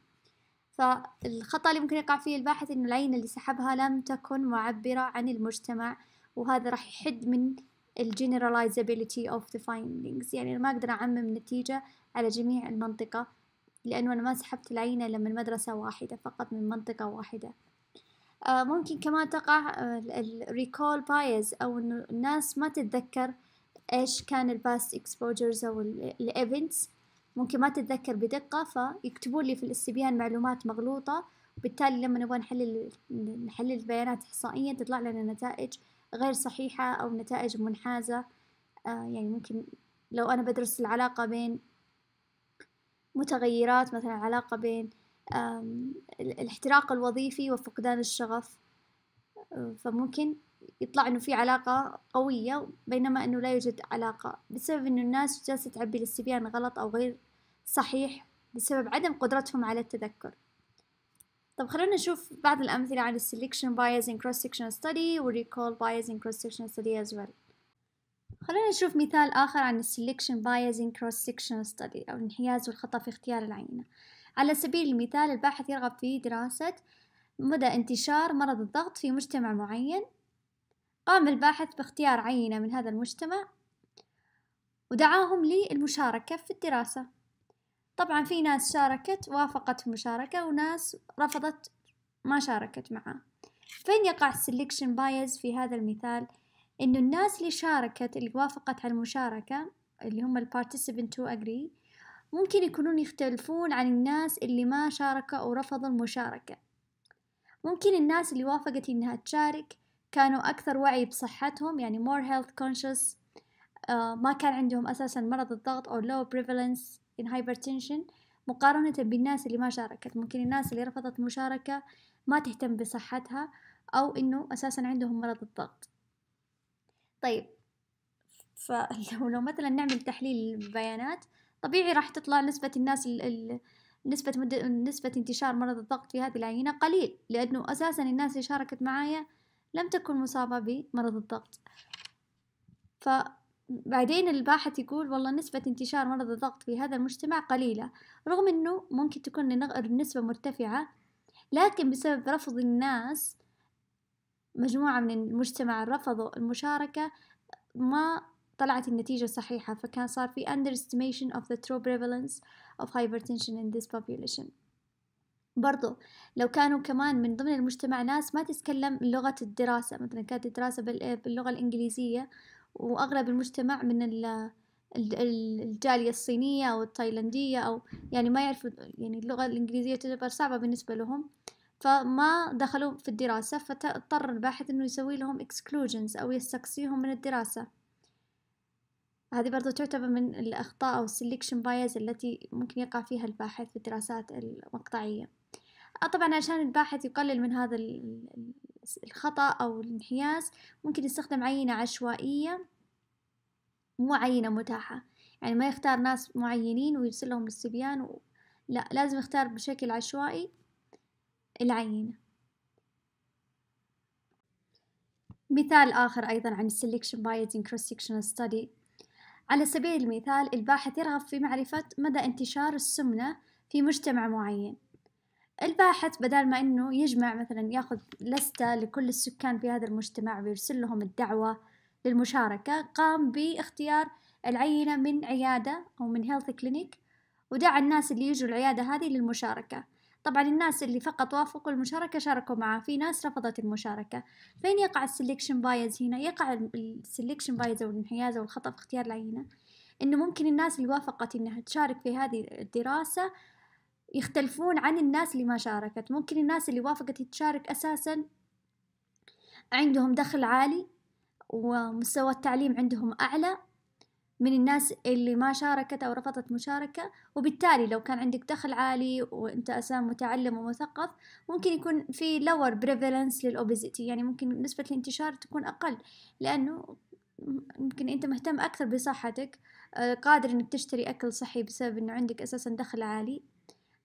فالخطأ اللي ممكن يقع فيه الباحث إنه العينة اللي سحبها لم تكن معبرة عن المجتمع وهذا راح يحد من generalizability اوف ذا findings يعني أنا ما أقدر أعمم نتيجة على جميع المنطقة لأنه أنا ما سحبت العينة إلا من مدرسة واحدة فقط من منطقة واحدة آه، ممكن كمان تقع آه، الريكول بايز أو إنه الناس ما تتذكر إيش كان الباست اكسبوجرز أو الإيفنتس ممكن ما تتذكر بدقة فيكتبوا لي في الاستبيان معلومات مغلوطة وبالتالي لما نبغى نحلل نحلل البيانات إحصائيا تطلع لنا نتائج غير صحيحة أو نتائج منحازة آه يعني ممكن لو أنا بدرس العلاقة بين متغيرات مثلا علاقة بين الاحتراق الوظيفي وفقدان الشغف آه، فممكن يطلع انه في علاقة قوية بينما انه لا يوجد علاقة بسبب انه الناس جالسة تعبي الاستبيان غلط او غير صحيح بسبب عدم قدرتهم على التذكر طب خلونا نشوف بعض الأمثلة عن السلكشن بايز ان كروس sectional ستدي وريكول بايز ان كروس cross ستدي از as well خلونا نشوف مثال آخر عن السلكشن بايز ان كروس sectional ستدي أو الانحياز والخطأ في اختيار العينة على سبيل المثال الباحث يرغب في دراسة مدى انتشار مرض الضغط في مجتمع معين قام الباحث باختيار عينة من هذا المجتمع ودعاهم للمشاركة في الدراسة طبعا في ناس شاركت وافقت في المشاركة وناس رفضت ما شاركت معاه فين يقع السلكشن بايز في هذا المثال انه الناس اللي شاركت اللي وافقت على المشاركة اللي هم participant تو اجري ممكن يكونون يختلفون عن الناس اللي ما شاركوا ورفضوا المشاركة ممكن الناس اللي وافقت انها تشارك كانوا أكثر وعي بصحتهم يعني more health conscious uh, ما كان عندهم أساسا مرض الضغط أو low prevalence in hypertension مقارنة بالناس اللي ما شاركت ممكن الناس اللي رفضت مشاركة ما تهتم بصحتها أو إنه أساسا عندهم مرض الضغط طيب فلو (laughs) لو مثلا نعمل تحليل للبيانات طبيعي راح تطلع نسبة الناس ال ال نسبة مد... نسبة انتشار مرض الضغط في هذه العينة قليل لأنه أساسا الناس اللي شاركت معايا لم تكن مصابة بمرض الضغط فبعدين الباحث يقول والله نسبة انتشار مرض الضغط في هذا المجتمع قليلة رغم أنه ممكن تكون النسبة مرتفعة لكن بسبب رفض الناس مجموعة من المجتمع رفضوا المشاركة ما طلعت النتيجة صحيحة فكان صار في underestimation of the true prevalence of hypertension in this population برضو لو كانوا كمان من ضمن المجتمع ناس ما تتكلم لغة الدراسة مثلا كانت الدراسة باللغة الإنجليزية وأغلب المجتمع من الجالية الصينية أو التايلندية أو يعني ما يعرفوا يعني اللغة الإنجليزية تعتبر صعبة بالنسبة لهم فما دخلوا في الدراسة فاضطر الباحث إنه يسوي لهم exclusions أو يستقصيهم من الدراسة هذه برضو تعتبر من الأخطاء أو selection بايز التي ممكن يقع فيها الباحث في الدراسات المقطعية آه، طبعا عشان الباحث يقلل من هذا الخطأ أو الانحياز ممكن يستخدم عينة عشوائية مو عينة متاحة يعني ما يختار ناس معينين ويرسل لهم للصبيان و... لا لازم يختار بشكل عشوائي العينة مثال آخر أيضا عن selection bias in cross-sectional study على سبيل المثال الباحث يرغب في معرفة مدى انتشار السمنة في مجتمع معين الباحث بدل ما انه يجمع مثلا ياخذ لستة لكل السكان في هذا المجتمع ويرسل لهم الدعوة للمشاركة قام باختيار العينة من عيادة أو من هيلث كلينيك ودعا الناس اللي يجوا العيادة هذه للمشاركة طبعا الناس اللي فقط وافقوا المشاركة شاركوا معه في ناس رفضت المشاركة فين يقع السليكشن بايز هنا يقع السليكشن بايز أو الانحياز أو الخطأ في اختيار العينة إنه ممكن الناس اللي وافقت إنها تشارك في هذه الدراسة يختلفون عن الناس اللي ما شاركت ممكن الناس اللي وافقت تشارك أساسا عندهم دخل عالي ومستوى التعليم عندهم أعلى من الناس اللي ما شاركت أو رفضت مشاركة وبالتالي لو كان عندك دخل عالي وأنت أساسا متعلم ومثقف ممكن يكون في lower prevalence للأوبيزيتي يعني ممكن نسبة الانتشار تكون أقل لأنه ممكن أنت مهتم أكثر بصحتك آه، قادر أنك تشتري أكل صحي بسبب أنه عندك أساسا دخل عالي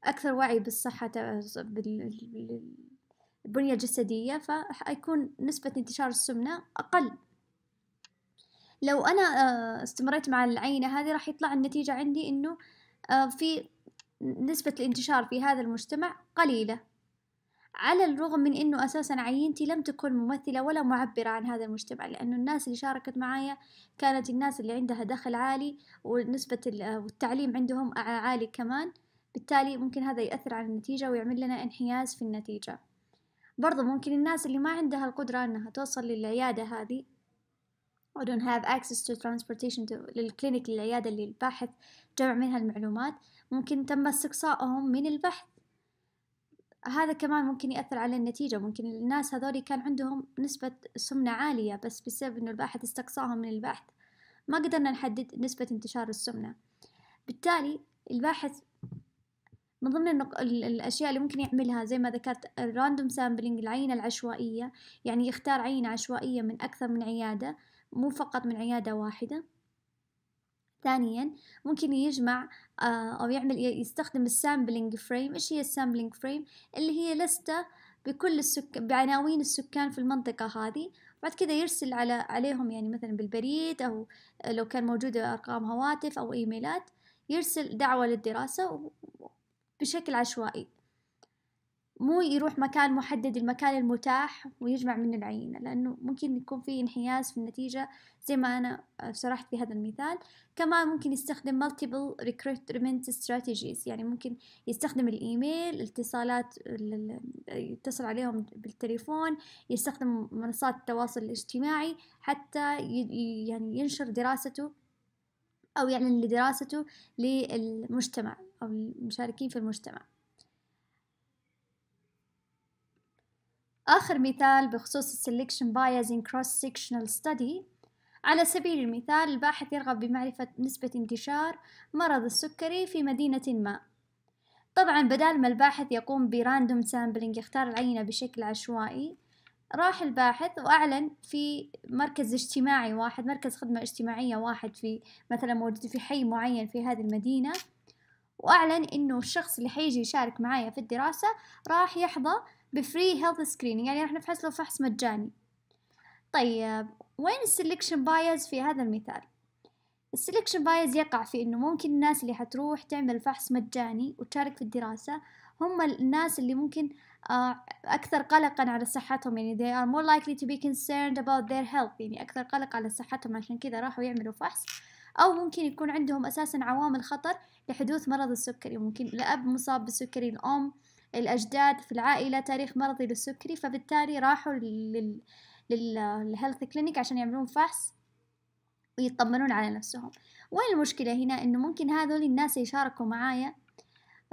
أكثر وعي بالصحة بالبنية الجسدية فحيكون نسبة انتشار السمنة أقل لو أنا آه، استمريت مع العينة هذه راح يطلع النتيجة عندي إنه آه، في نسبة الانتشار في هذا المجتمع قليلة على الرغم من انه اساسا عينتي لم تكن ممثلة ولا معبرة عن هذا المجتمع لانه الناس اللي شاركت معايا كانت الناس اللي عندها دخل عالي ونسبة التعليم عندهم عالي كمان بالتالي ممكن هذا يأثر على النتيجة ويعمل لنا انحياز في النتيجة برضو ممكن الناس اللي ما عندها القدرة أنها توصل للعيادة هذه or don't have access to transportation to للكلينيك للعيادة اللي الباحث جمع منها المعلومات ممكن تم استقصائهم من البحث هذا كمان ممكن يأثر على النتيجة ممكن الناس هذول كان عندهم نسبة سمنة عالية بس بسبب أنه الباحث استقصاهم من البحث ما قدرنا نحدد نسبة انتشار السمنة بالتالي الباحث من ضمن النق... الأشياء اللي ممكن يعملها زي ما ذكرت الراندوم سامبلينج العينة العشوائية يعني يختار عينة عشوائية من أكثر من عيادة مو فقط من عيادة واحدة ثانيا ممكن يجمع آه، أو يعمل يستخدم السامبلينج فريم إيش هي السامبلينج فريم اللي هي لستة بكل السك... بعناوين السكان في المنطقة هذه بعد كذا يرسل على عليهم يعني مثلا بالبريد أو آه، لو كان موجودة أرقام هواتف أو إيميلات يرسل دعوة للدراسة بشكل عشوائي مو يروح مكان محدد المكان المتاح ويجمع منه العينة لأنه ممكن يكون في انحياز في النتيجة زي ما أنا آه، شرحت في هذا المثال كمان ممكن يستخدم multiple recruitment strategies يعني ممكن يستخدم الإيميل الاتصالات يتصل عليهم بالتليفون يستخدم منصات التواصل الاجتماعي حتى يعني ينشر دراسته أو يعلن لدراسته للمجتمع أو المشاركين في المجتمع آخر مثال بخصوص selection bias in cross-sectional study على سبيل المثال الباحث يرغب بمعرفة نسبة انتشار مرض السكري في مدينة ما طبعا بدال ما الباحث يقوم براندوم سامبلينج يختار العينة بشكل عشوائي راح الباحث وأعلن في مركز اجتماعي واحد مركز خدمة اجتماعية واحد في مثلا موجود في حي معين في هذه المدينة وأعلن إنه الشخص اللي حيجي يشارك معايا في الدراسة راح يحظى بفري هيلث سكرينينج يعني راح نفحص له فحص مجاني طيب وين السلكشن بايز في هذا المثال؟ السلكشن بايز يقع في إنه ممكن الناس اللي حتروح تعمل فحص مجاني وتشارك في الدراسة هم الناس اللي ممكن آه، أكثر قلقا على صحتهم يعني they are more likely to be concerned about their health يعني أكثر قلق على صحتهم عشان كذا راحوا يعملوا فحص أو ممكن يكون عندهم أساسا عوامل خطر لحدوث مرض السكري ممكن الأب مصاب بالسكري الأم الأجداد في العائلة تاريخ مرضي للسكري فبالتالي راحوا لل للهيلث كلينيك عشان يعملون فحص ويطمنون على نفسهم وين المشكلة هنا إنه ممكن هذول الناس يشاركوا معايا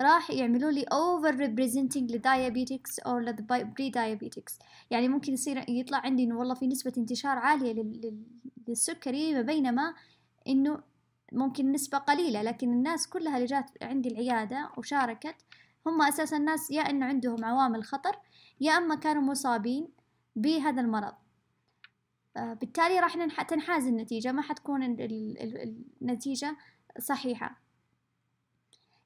راح يعملوا لي اوفر ريبريزنتنج لدايابيتكس او للبري دايابيتكس يعني ممكن يصير يطلع عندي انه والله في نسبة انتشار عالية للسكري بينما إنه ممكن نسبة قليلة لكن الناس كلها اللي جات عندي العيادة وشاركت هم أساسا الناس يا إنه عندهم عوامل خطر يا أما كانوا مصابين بهذا المرض آه، بالتالي راح تنحاز النتيجة ما حتكون النتيجة صحيحة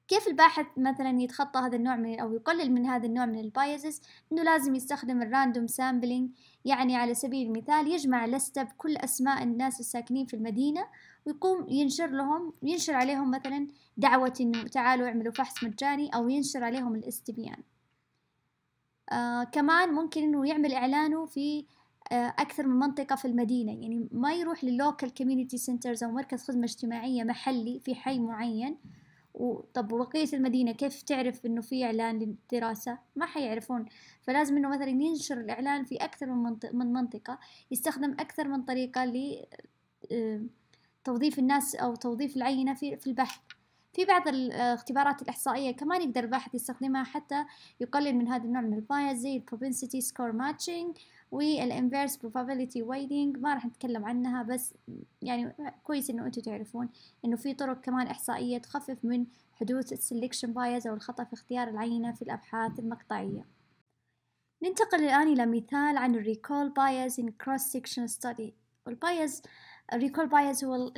كيف الباحث مثلا يتخطى هذا النوع من أو يقلل من هذا النوع من البايزز إنه لازم يستخدم الراندوم سامبلينج يعني على سبيل المثال يجمع لستة بكل أسماء الناس الساكنين في المدينة ويقوم ينشر لهم ينشر عليهم مثلا دعوة إنه تعالوا اعملوا فحص مجاني أو ينشر عليهم الاستبيان آه كمان ممكن إنه يعمل إعلانه في آه أكثر من منطقة في المدينة يعني ما يروح للوكال كوميونيتي سنترز أو مركز خدمة اجتماعية محلي في حي معين وطب وبقية المدينة كيف تعرف إنه في إعلان للدراسة؟ ما حيعرفون، فلازم إنه مثلا ينشر الإعلان في أكثر من منطقة, من منطقة يستخدم أكثر من طريقة ل آه، توظيف الناس أو توظيف العينة في, في البحث في بعض الاختبارات آه، الإحصائية كمان يقدر الباحث يستخدمها حتى يقلل من هذا النوع من البايز زي Propensity Score Matching والـ Inverse Probability Weighting ما راح نتكلم عنها بس يعني كويس إنه أنتم تعرفون إنه في طرق كمان إحصائية تخفف من حدوث Selection Bias أو الخطأ في اختيار العينة في الأبحاث المقطعية ننتقل الآن إلى مثال عن Recall Bias in cross section study والبايز الريكول بايز هو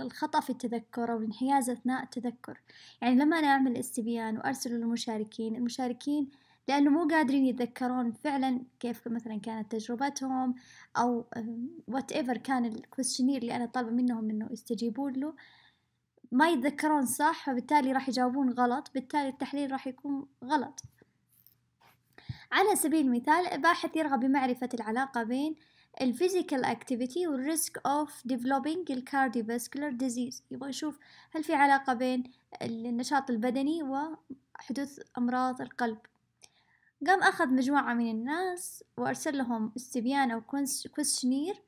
الخطأ في التذكر أو الانحياز أثناء التذكر يعني لما أنا أعمل استبيان وأرسله للمشاركين المشاركين لأنه مو قادرين يتذكرون فعلا كيف مثلا كانت تجربتهم أو وات ايفر كان الكويشنير اللي أنا طالبة منهم إنه يستجيبون له ما يتذكرون صح فبالتالي راح يجاوبون غلط بالتالي التحليل راح يكون غلط على سبيل المثال باحث يرغب بمعرفة العلاقة بين الفيزيكال اكتيفيتي والريسك اوف ديفلوبينج الكارديوفاسكولار ديزيز يبغى يشوف هل في علاقه بين النشاط البدني وحدوث امراض القلب قام اخذ مجموعه من الناس وارسل لهم استبيان او كويشنير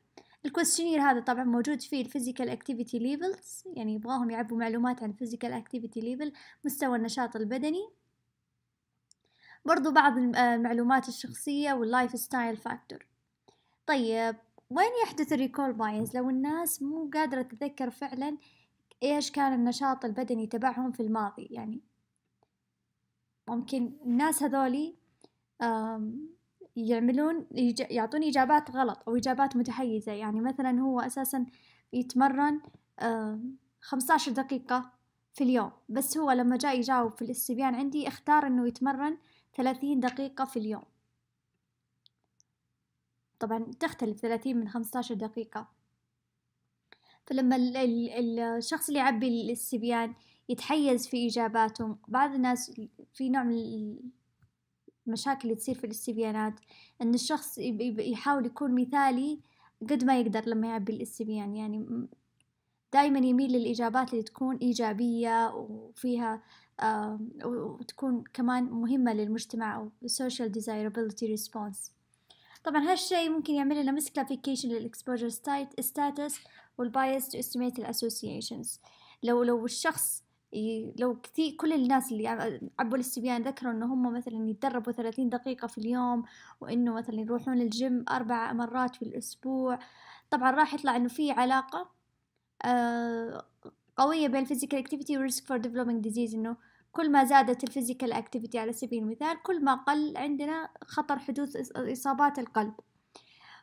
الكويشنير هذا طبعا موجود فيه الفيزيكال اكتيفيتي ليفلز يعني يبغاهم يعبوا معلومات عن الفيزيكال اكتيفيتي ليفل مستوى النشاط البدني برضو بعض آه، المعلومات الشخصية واللايف ستايل فاكتور طيب وين يحدث الريكول بايز لو الناس مو قادرة تتذكر فعلا إيش كان النشاط البدني تبعهم في الماضي يعني ممكن الناس هذولي يعملون يعطون إجابات غلط أو إجابات متحيزة يعني مثلا هو أساسا يتمرن خمسة عشر دقيقة في اليوم بس هو لما جاء يجاوب في الاستبيان عندي اختار انه يتمرن ثلاثين دقيقة في اليوم طبعا تختلف ثلاثين من خمسة دقيقة فلما الشخص اللي يعبي الاستبيان يتحيز في إجاباتهم بعض الناس في نوع من المشاكل اللي تصير في الاستبيانات إن الشخص يحاول يكون مثالي قد ما يقدر لما يعبي الاستبيان يعني دائما يميل للإجابات اللي تكون إيجابية وفيها آه وتكون كمان مهمة للمجتمع أو social desirability response طبعا هالشيء ممكن يعمل لنا مسكلافيكيشن للاكسبوجر ستاتس والبايس تو استيميت الاسوسيشنز لو لو الشخص لو كثير كل الناس اللي عبوا الاستبيان ذكروا انه هم مثلا يتدربوا ثلاثين دقيقة في اليوم وانه مثلا يروحون الجيم اربع مرات في الاسبوع طبعا راح يطلع انه في علاقة آه قوية بين الفيزيكال اكتيفيتي وريسك فور ديفلوبينج ديزيز انه كل ما زادت الفيزيكال اكتيفيتي على سبيل المثال كل ما قل عندنا خطر حدوث اصابات القلب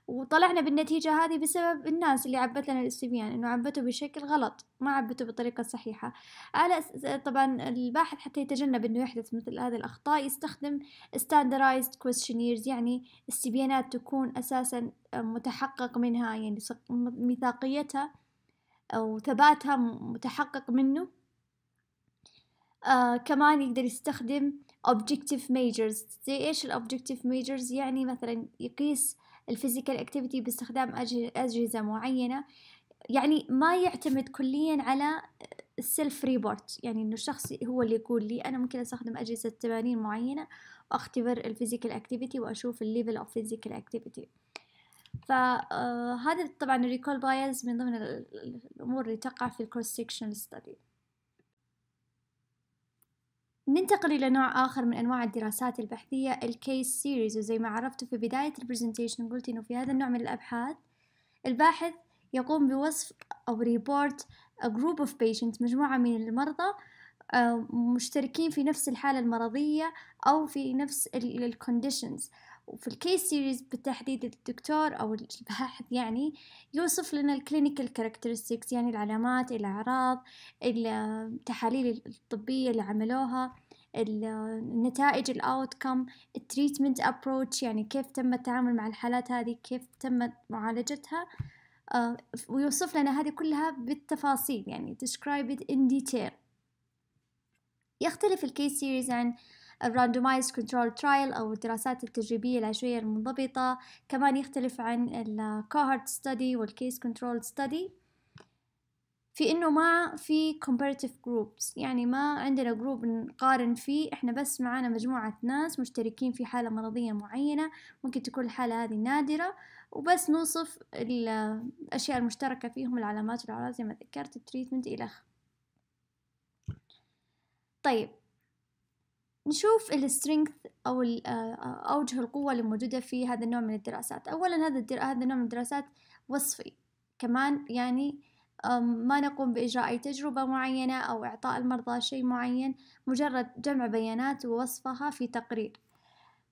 وطلعنا بالنتيجة هذه بسبب الناس اللي عبت لنا الاستبيان يعني انه عبته بشكل غلط ما عبته بطريقة صحيحة على طبعا الباحث حتى يتجنب انه يحدث مثل هذه الاخطاء يستخدم standardized questionnaires يعني استبيانات تكون اساسا متحقق منها يعني ميثاقيتها او ثباتها متحقق منه آه كمان يقدر يستخدم objective measures زي ايش ال objective measures يعني مثلا يقيس الفيزيكال اكتيفيتي باستخدام اجهزه معينه يعني ما يعتمد كليا على السيلف ريبورت يعني انه الشخص هو اللي يقول لي انا ممكن استخدم اجهزه تمارين معينه واختبر الفيزيكال اكتيفيتي واشوف الليفل اوف فيزيكال اكتيفيتي فهذا طبعا الريكول بايز من ضمن الامور اللي تقع في الكروس سيكشن ستدي ننتقل إلى نوع آخر من أنواع الدراسات البحثية الكيس سيريز وزي ما عرفتوا في بداية البرزنتيشن قلت إنه في هذا النوع من الأبحاث الباحث يقوم بوصف أو ريبورت a group of patients مجموعة من المرضى آه، مشتركين في نفس الحالة المرضية أو في نفس conditions وفي الكيس سيريز بالتحديد الدكتور أو الباحث يعني يوصف لنا الكلينيكال كاركترستكس يعني العلامات الأعراض التحاليل الطبية اللي عملوها النتائج الاوتكم التريتمنت ابروتش يعني كيف تم التعامل مع الحالات هذه كيف تم معالجتها آه، ويوصف لنا هذه كلها بالتفاصيل يعني describe it in detail يختلف الكيس سيريز عن الراندومايز كنترول ترايل أو الدراسات التجريبية العشوائية المنضبطة كمان يختلف عن الكوهرت ستدي والكيس كنترول ستدي في انه ما في comparative groups يعني ما عندنا جروب نقارن فيه احنا بس معانا مجموعة ناس مشتركين في حالة مرضية معينة ممكن تكون الحالة هذه نادرة وبس نوصف الأشياء المشتركة فيهم العلامات والأعراض زي ما ذكرت التريتمنت إلخ طيب نشوف السترينث او آه، اوجه القوه اللي موجوده في هذا النوع من الدراسات اولا هذا الدر... هذا النوع من الدراسات وصفي كمان يعني ما نقوم بإجراء أي تجربة معينة أو إعطاء المرضى شيء معين مجرد جمع بيانات ووصفها في تقرير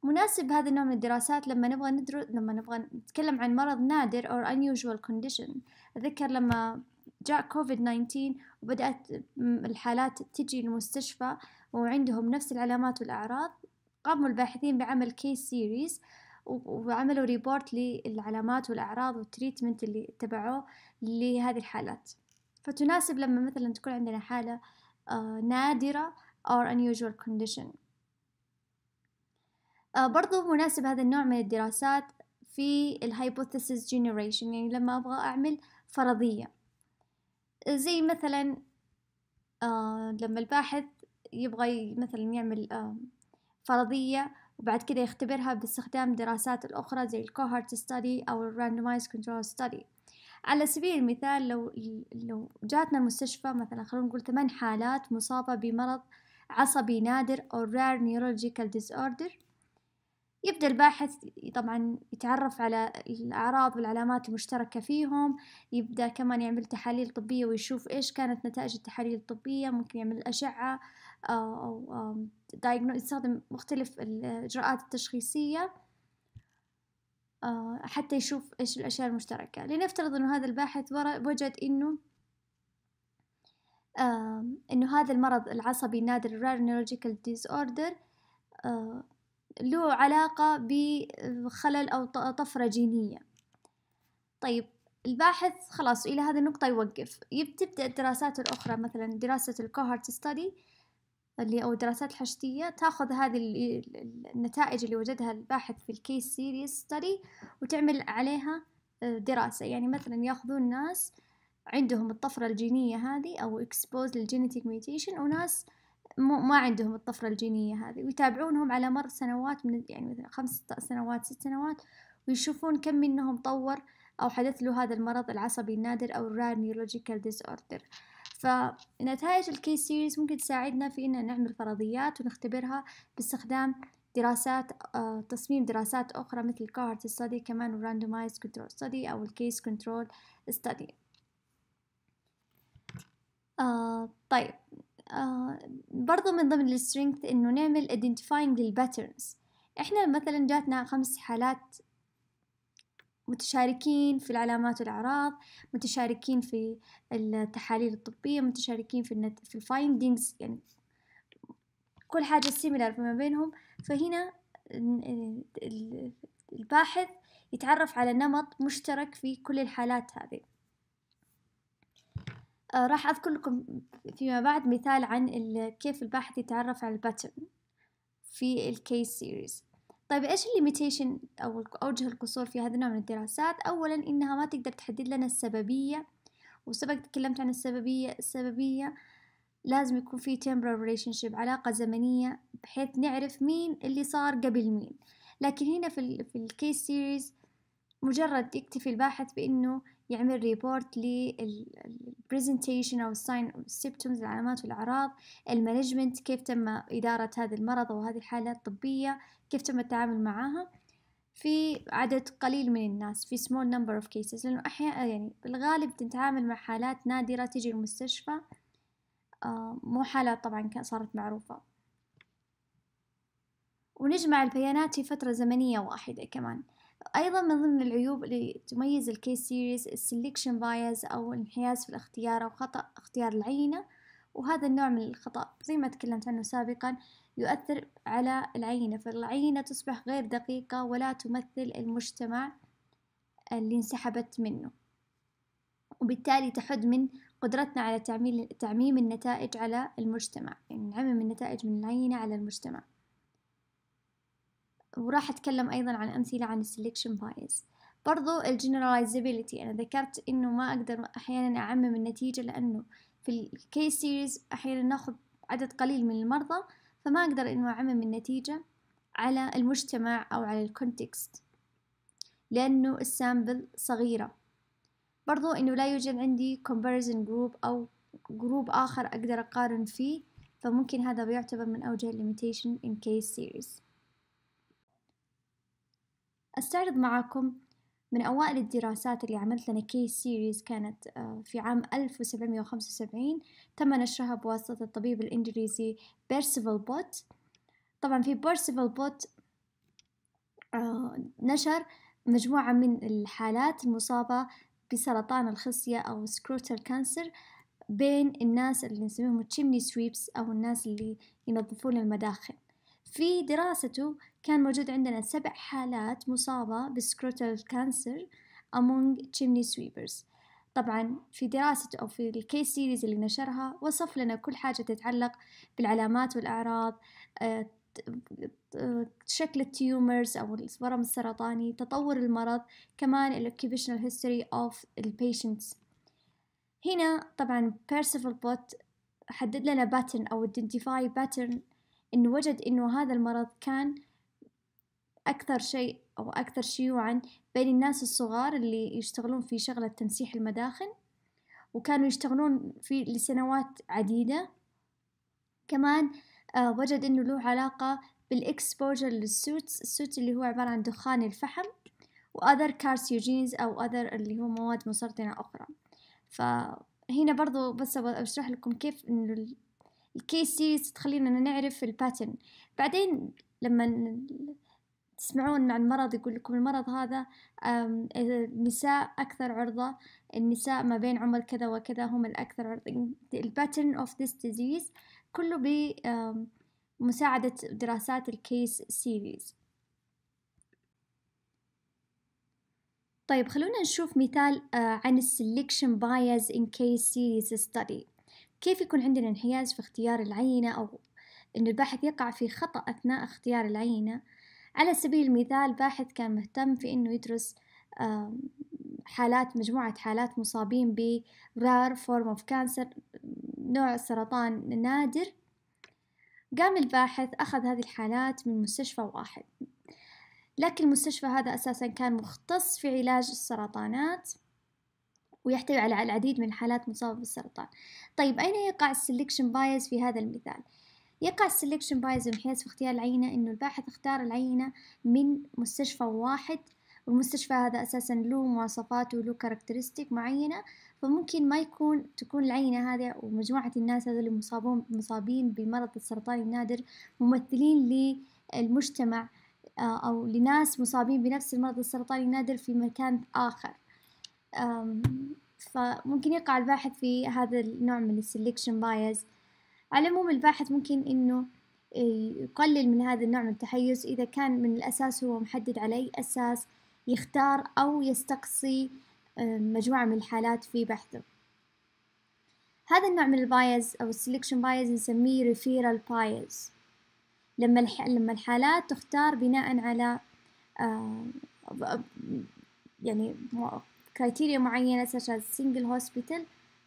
مناسب هذا النوع من الدراسات لما نبغى ندرس لما نبغى نتكلم عن مرض نادر أو unusual condition أتذكر لما جاء كوفيد 19 وبدأت الحالات تجي المستشفى وعندهم نفس العلامات والأعراض قاموا الباحثين بعمل كيس سيريز وعملوا ريبورت للعلامات والأعراض والتريتمنت اللي اتبعوه لهذه الحالات فتناسب لما مثلا تكون عندنا حالة آه، نادرة or unusual condition آه، برضو مناسب هذا النوع من الدراسات في الهايبوثيسيس جينيريشن يعني لما أبغى أعمل فرضية زي مثلا آه، لما الباحث يبغى مثلا يعمل فرضية وبعد كده يختبرها باستخدام دراسات الأخرى زي الكوهرت ستادي أو الراندومايز كنترول ستادي على سبيل المثال لو لو جاتنا المستشفى مثلا خلونا نقول ثمان حالات مصابة بمرض عصبي نادر أو rare neurological disorder يبدأ الباحث طبعا يتعرف على الأعراض والعلامات المشتركة فيهم يبدأ كمان يعمل تحاليل طبية ويشوف إيش كانت نتائج التحاليل الطبية ممكن يعمل أشعة أو يستخدم مختلف الإجراءات التشخيصية أه، حتى يشوف إيش الأشياء المشتركة لنفترض أنه هذا الباحث وجد أنه أنه هذا المرض العصبي النادر الرار نيورولوجيكال ديزوردر له علاقة بخلل أو طفرة جينية طيب الباحث خلاص إلى هذه النقطة يوقف تبدأ الدراسات الأخرى مثلا دراسة الكوهرت ستادي اللي أو الدراسات الحشدية تاخذ هذه النتائج اللي وجدها الباحث في الكيس سيريز ستدي وتعمل عليها آه، دراسة يعني مثلا ياخذون ناس عندهم الطفرة الجينية هذه أو اكسبوز للجينيتيك ميوتيشن وناس ما عندهم الطفرة الجينية هذه ويتابعونهم على مر سنوات من يعني مثلا خمس سنوات ست سنوات ويشوفون كم منهم طور أو حدث له هذا المرض العصبي النادر أو الرار نيورولوجيكال ديس أوردر فنتائج الكيس سيريز ممكن تساعدنا في أن نعمل فرضيات ونختبرها باستخدام دراسات آه، تصميم دراسات أخرى مثل كارت ستادي كمان الراندومايز كنترول ستادي أو الكيس كنترول ستادي طيب آه، برضو من ضمن السترينث انه نعمل identifying للباترنز احنا مثلا جاتنا خمس حالات متشاركين في العلامات والأعراض متشاركين في التحاليل الطبية متشاركين في النت في الفايندينجز يعني كل حاجة سيميلر فيما بينهم فهنا الباحث يتعرف على نمط مشترك في كل الحالات هذه آه راح أذكر لكم فيما بعد مثال عن كيف الباحث يتعرف على الباترن في الكيس سيريز طيب ايش الليميتيشن او اوجه القصور في هذا النوع من الدراسات اولا انها ما تقدر تحدد لنا السببيه وسبق تكلمت عن السببيه السببيه لازم يكون في temporal relationship علاقة زمنية بحيث نعرف مين اللي صار قبل مين لكن هنا في ال في الكيس سيريز مجرد يكتفي الباحث بأنه يعمل ريبورت للبرزنتيشن أو الساين السيبتومز العلامات والأعراض المانجمنت كيف تم إدارة هذا المرض أو هذه الحالة الطبية كيف تم التعامل معها في عدد قليل من الناس في small number of cases لأنه أحيانا يعني بالغالب تتعامل مع حالات نادرة تجي المستشفى آه، مو حالات طبعا صارت معروفة ونجمع البيانات في فترة زمنية واحدة كمان أيضا من ضمن العيوب اللي تميز الكيس سيريز السليكشن بايز أو انحياز في الاختيار أو خطأ اختيار العينة وهذا النوع من الخطأ زي ما تكلمت عنه سابقا يؤثر على العينة فالعينة تصبح غير دقيقة ولا تمثل المجتمع اللي انسحبت منه وبالتالي تحد من قدرتنا على تعميم النتائج على المجتمع يعني نعمم النتائج من العينة على المجتمع وراح أتكلم أيضا عن أمثلة عن السلكشن بايس برضو الجنراليزابيلتي أنا ذكرت إنه ما أقدر أحيانا أعمم النتيجة لأنه في الكيس سيريز أحيانا ناخذ عدد قليل من المرضى فما أقدر إنه أعمم النتيجة على المجتمع أو على الكونتكست لأنه السامبل صغيرة برضو إنه لا يوجد عندي comparison group أو جروب آخر أقدر أقارن فيه فممكن هذا بيعتبر من أوجه limitation in case series أستعرض معاكم من أوائل الدراسات اللي عملت لنا كيس سيريز كانت آه، في عام 1775 تم نشرها بواسطة الطبيب الإنجليزي بيرسيفال بوت طبعا في بيرسيفال آه، بوت نشر مجموعة من الحالات المصابة بسرطان الخصية أو سكروتال كانسر بين الناس اللي نسميهم تشيمني سويبس أو الناس اللي ينظفون المداخن في دراسته كان موجود عندنا سبع حالات مصابة بسكروتال كانسر among chimney sweepers طبعا في دراسته أو في الكيس سيريز اللي نشرها وصف لنا كل حاجة تتعلق بالعلامات والأعراض آه، آه، شكل التيومرز أو الورم السرطاني تطور المرض كمان الاكيبيشنال هيستوري أوف of هنا طبعا بيرسيفال بوت حدد لنا باترن أو identify باترن إنه وجد إنه هذا المرض كان أكثر شيء أو أكثر شيوعا بين الناس الصغار اللي يشتغلون في شغلة تمسيح المداخن وكانوا يشتغلون في لسنوات عديدة كمان آه، وجد أنه له علاقة بالإكسبوجر للسوتس السوت اللي هو عبارة عن دخان الفحم وأذر كارسيوجينز أو أذر اللي هو مواد مسرطنة أخرى فهنا برضو بس أشرح لكم كيف أنه الكيس تخلينا نعرف الباترن بعدين لما تسمعون عن مرض يقول لكم المرض هذا النساء أكثر عرضة النساء ما بين عمر كذا وكذا هم الأكثر عرضة الباترن أوف ذيس ديزيز كله بمساعدة دراسات الكيس سيريز طيب خلونا نشوف مثال آه، عن السلكشن بايز ان كيس سيريز ستدي كيف يكون عندنا انحياز في اختيار العينة أو أن الباحث يقع في خطأ أثناء اختيار العينة على سبيل المثال باحث كان مهتم في أنه يدرس حالات مجموعة حالات مصابين ب rare form of cancer نوع سرطان نادر قام الباحث أخذ هذه الحالات من مستشفى واحد لكن المستشفى هذا أساسا كان مختص في علاج السرطانات ويحتوي على العديد من الحالات مصابة بالسرطان طيب أين يقع السلكشن بايز في هذا المثال؟ يقع السلكشن بايز حيث في اختيار العينة أنه الباحث اختار العينة من مستشفى واحد والمستشفى هذا أساسا له مواصفات وله كاركترستيك معينة فممكن ما يكون تكون العينة هذه ومجموعة الناس هذول المصابون مصابين بمرض السرطان النادر ممثلين للمجتمع آه، أو لناس مصابين بنفس المرض السرطان النادر في مكان آخر فممكن يقع الباحث في هذا النوع من السلكشن بايز على العموم الباحث ممكن إنه إيه، يقلل من هذا النوع من التحيز إذا كان من الأساس هو محدد على أي أساس يختار أو يستقصي آه، مجموعة من الحالات في بحثه هذا النوع من البايز أو السلكشن بايز نسميه ريفيرال بايز لما لما الحالات تختار بناء على آه، يعني كريتيريا معينة سجل as single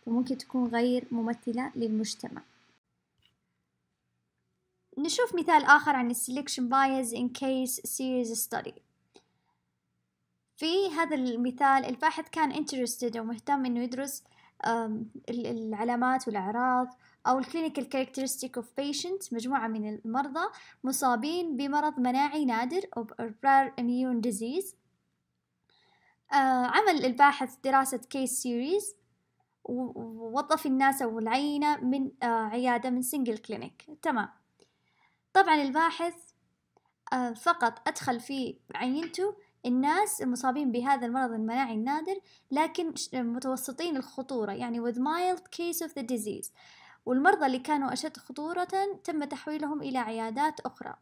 فممكن تكون غير ممثلة للمجتمع نشوف مثال آخر عن selection bias in case series study في هذا المثال الباحث كان interested أو مهتم إنه يدرس العلامات والأعراض أو الكلينيكال characteristic of patients مجموعة من المرضى مصابين بمرض مناعي نادر أو rare immune disease آه، عمل الباحث دراسة case series ووظف الناس أو العينة من آه، عيادة من سنجل كلينيك تمام طبعا الباحث آه، فقط أدخل في عينته الناس المصابين بهذا المرض المناعي النادر لكن متوسطين الخطورة يعني with mild case of the disease والمرضى اللي كانوا أشد خطورة تم تحويلهم إلى عيادات أخرى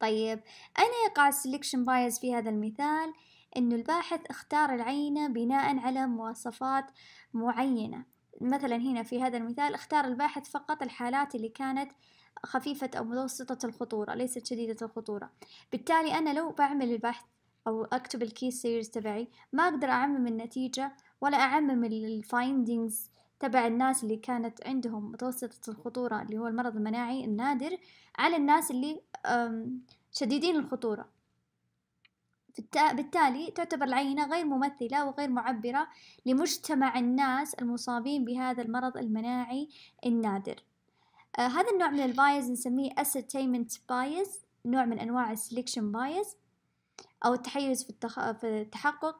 طيب أين يقع السلكشن بايز في هذا المثال؟ أن الباحث اختار العينة بناء على مواصفات معينة مثلا هنا في هذا المثال اختار الباحث فقط الحالات اللي كانت خفيفة أو متوسطة الخطورة ليست شديدة الخطورة بالتالي أنا لو بعمل البحث أو أكتب الكي سيرز تبعي ما أقدر أعمم النتيجة ولا أعمم الفايندينجز تبع الناس اللي كانت عندهم متوسطة الخطورة اللي هو المرض المناعي النادر على الناس اللي شديدين الخطورة بالتالي تعتبر العينة غير ممثلة وغير معبرة لمجتمع الناس المصابين بهذا المرض المناعي النادر آه هذا النوع من البايز نسميه ascertainment بايز نوع من أنواع السليكشن بايز أو التحيز في, التخ... في التحقق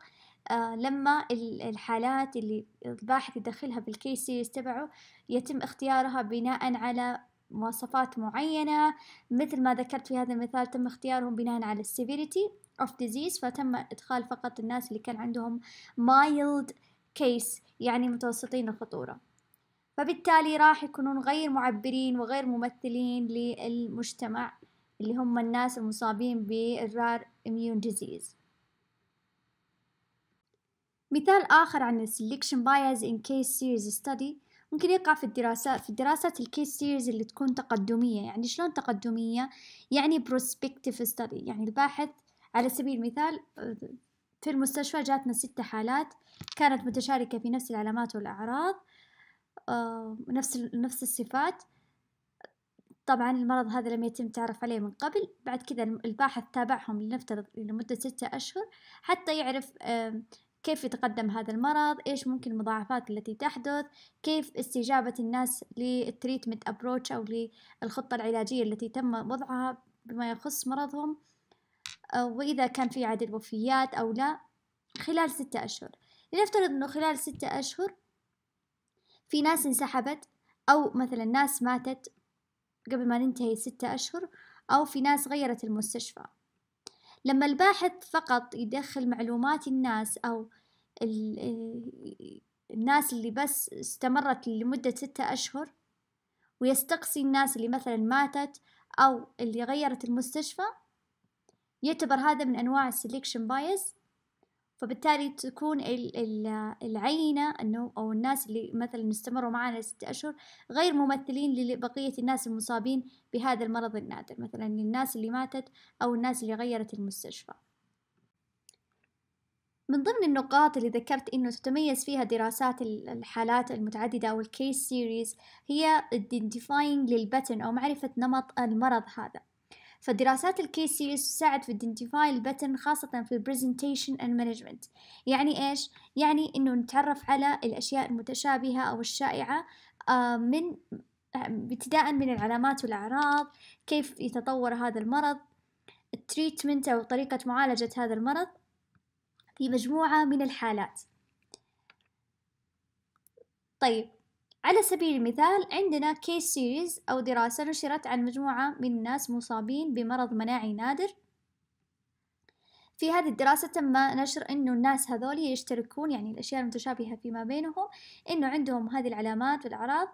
آه لما الحالات اللي الباحث يدخلها بالكيس تبعه يتم اختيارها بناء على مواصفات معينة مثل ما ذكرت في هذا المثال تم اختيارهم بناء على السيفيريتي of disease فتم إدخال فقط الناس اللي كان عندهم مايلد كيس يعني متوسطين الخطورة فبالتالي راح يكونون غير معبرين وغير ممثلين للمجتمع اللي هم الناس المصابين بالرار اميون ديزيز مثال آخر عن السلكشن بايز ان كيس سيريز ستدي ممكن يقع في الدراسات في الدراسات الكيس سيريز اللي تكون تقدمية يعني شلون تقدمية يعني بروسبكتيف ستدي يعني الباحث على سبيل المثال في المستشفى جاتنا ست حالات كانت متشاركة في نفس العلامات والأعراض آه، نفس نفس الصفات طبعا المرض هذا لم يتم تعرف عليه من قبل بعد كذا الباحث تابعهم لنفترض لمدة ستة أشهر حتى يعرف كيف يتقدم هذا المرض إيش ممكن المضاعفات التي تحدث كيف استجابة الناس للتريتمنت أبروتش أو للخطة العلاجية التي تم وضعها بما يخص مرضهم آه، وإذا كان في عدد وفيات أو لا خلال ستة أشهر لنفترض أنه خلال ستة أشهر في ناس انسحبت أو مثلا ناس ماتت قبل ما ننتهي ستة أشهر أو في ناس غيرت المستشفى لما الباحث فقط يدخل معلومات الناس أو الناس اللي بس استمرت لمدة ستة أشهر ويستقصي الناس اللي مثلا ماتت أو اللي غيرت المستشفى يعتبر هذا من أنواع السليكشن بايس فبالتالي تكون العينة أنه أو الناس اللي مثلا استمروا معنا ست أشهر غير ممثلين لبقية الناس المصابين بهذا المرض النادر مثلا الناس اللي ماتت أو الناس اللي غيرت المستشفى من ضمن النقاط اللي ذكرت إنه تتميز فيها دراسات الحالات المتعددة أو الكيس سيريز هي identifying للبتن أو معرفة نمط المرض هذا فالدراسات الكيسيس تساعد في identify البتن خاصة في البرزنتيشن and management يعني إيش؟ يعني إنه نتعرف على الأشياء المتشابهة أو الشائعة آه، من ابتداء من العلامات والأعراض كيف يتطور هذا المرض التريتمنت أو طريقة معالجة هذا المرض في مجموعة من الحالات طيب على سبيل المثال عندنا كيس سيريز أو دراسة نشرت عن مجموعة من الناس مصابين بمرض مناعي نادر في هذه الدراسة تم نشر أنه الناس هذول يشتركون يعني الأشياء المتشابهة فيما بينهم أنه عندهم هذه العلامات والأعراض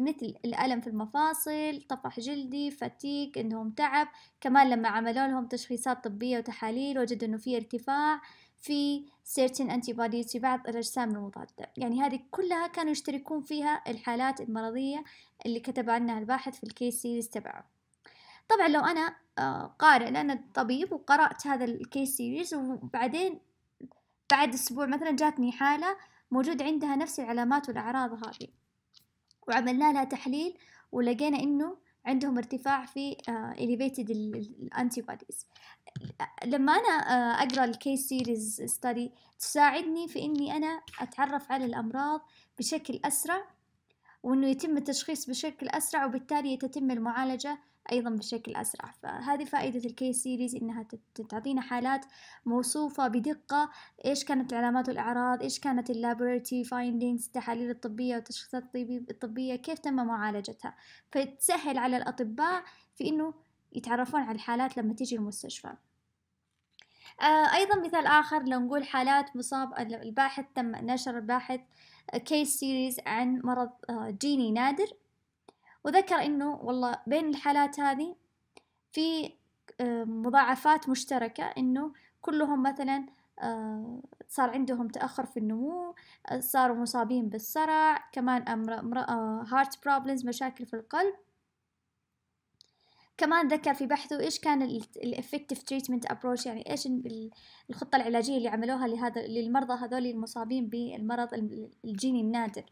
مثل الألم في المفاصل طفح جلدي فتيك أنهم تعب كمان لما عملوا لهم تشخيصات طبية وتحاليل وجدوا أنه في ارتفاع في سيرتين أنتي بوديز في بعض الأجسام المضادة يعني هذه كلها كانوا يشتركون فيها الحالات المرضية اللي كتب عنها الباحث في الكيس سيريز تبعه طبعا لو أنا آه، قارئ لان طبيب وقرأت هذا الكيس سيريز وبعدين بعد أسبوع مثلا جاتني حالة موجود عندها نفس العلامات والأعراض هذه وعملنا لها تحليل ولقينا إنه عندهم ارتفاع في آه، elevated antibodies لما انا آه، اقرا الكيس سيريز ستادي تساعدني في اني انا اتعرف على الامراض بشكل اسرع وانه يتم التشخيص بشكل اسرع وبالتالي تتم المعالجه أيضا بشكل أسرع فهذه فائدة الكيس سيريز إنها تعطينا حالات موصوفة بدقة إيش كانت العلامات والأعراض إيش كانت اللابوريتي فايندينجز التحاليل الطبية والتشخيصات الطبية كيف تم معالجتها فتسهل على الأطباء في إنه يتعرفون على الحالات لما تيجي المستشفى آه، أيضا مثال آخر لو نقول حالات مصاب الباحث تم نشر الباحث كيس سيريز عن مرض آه، جيني نادر وذكر انه والله بين الحالات هذه في مضاعفات مشتركة انه كلهم مثلا آه، صار عندهم تأخر في النمو آه، صاروا مصابين بالصرع كمان هارت بروبلمز مشاكل في القلب كمان ذكر في بحثه ايش كان الافكتيف تريتمنت ابروش يعني ايش الخطه العلاجيه اللي عملوها لهذا للمرضى هذول المصابين بالمرض الجيني النادر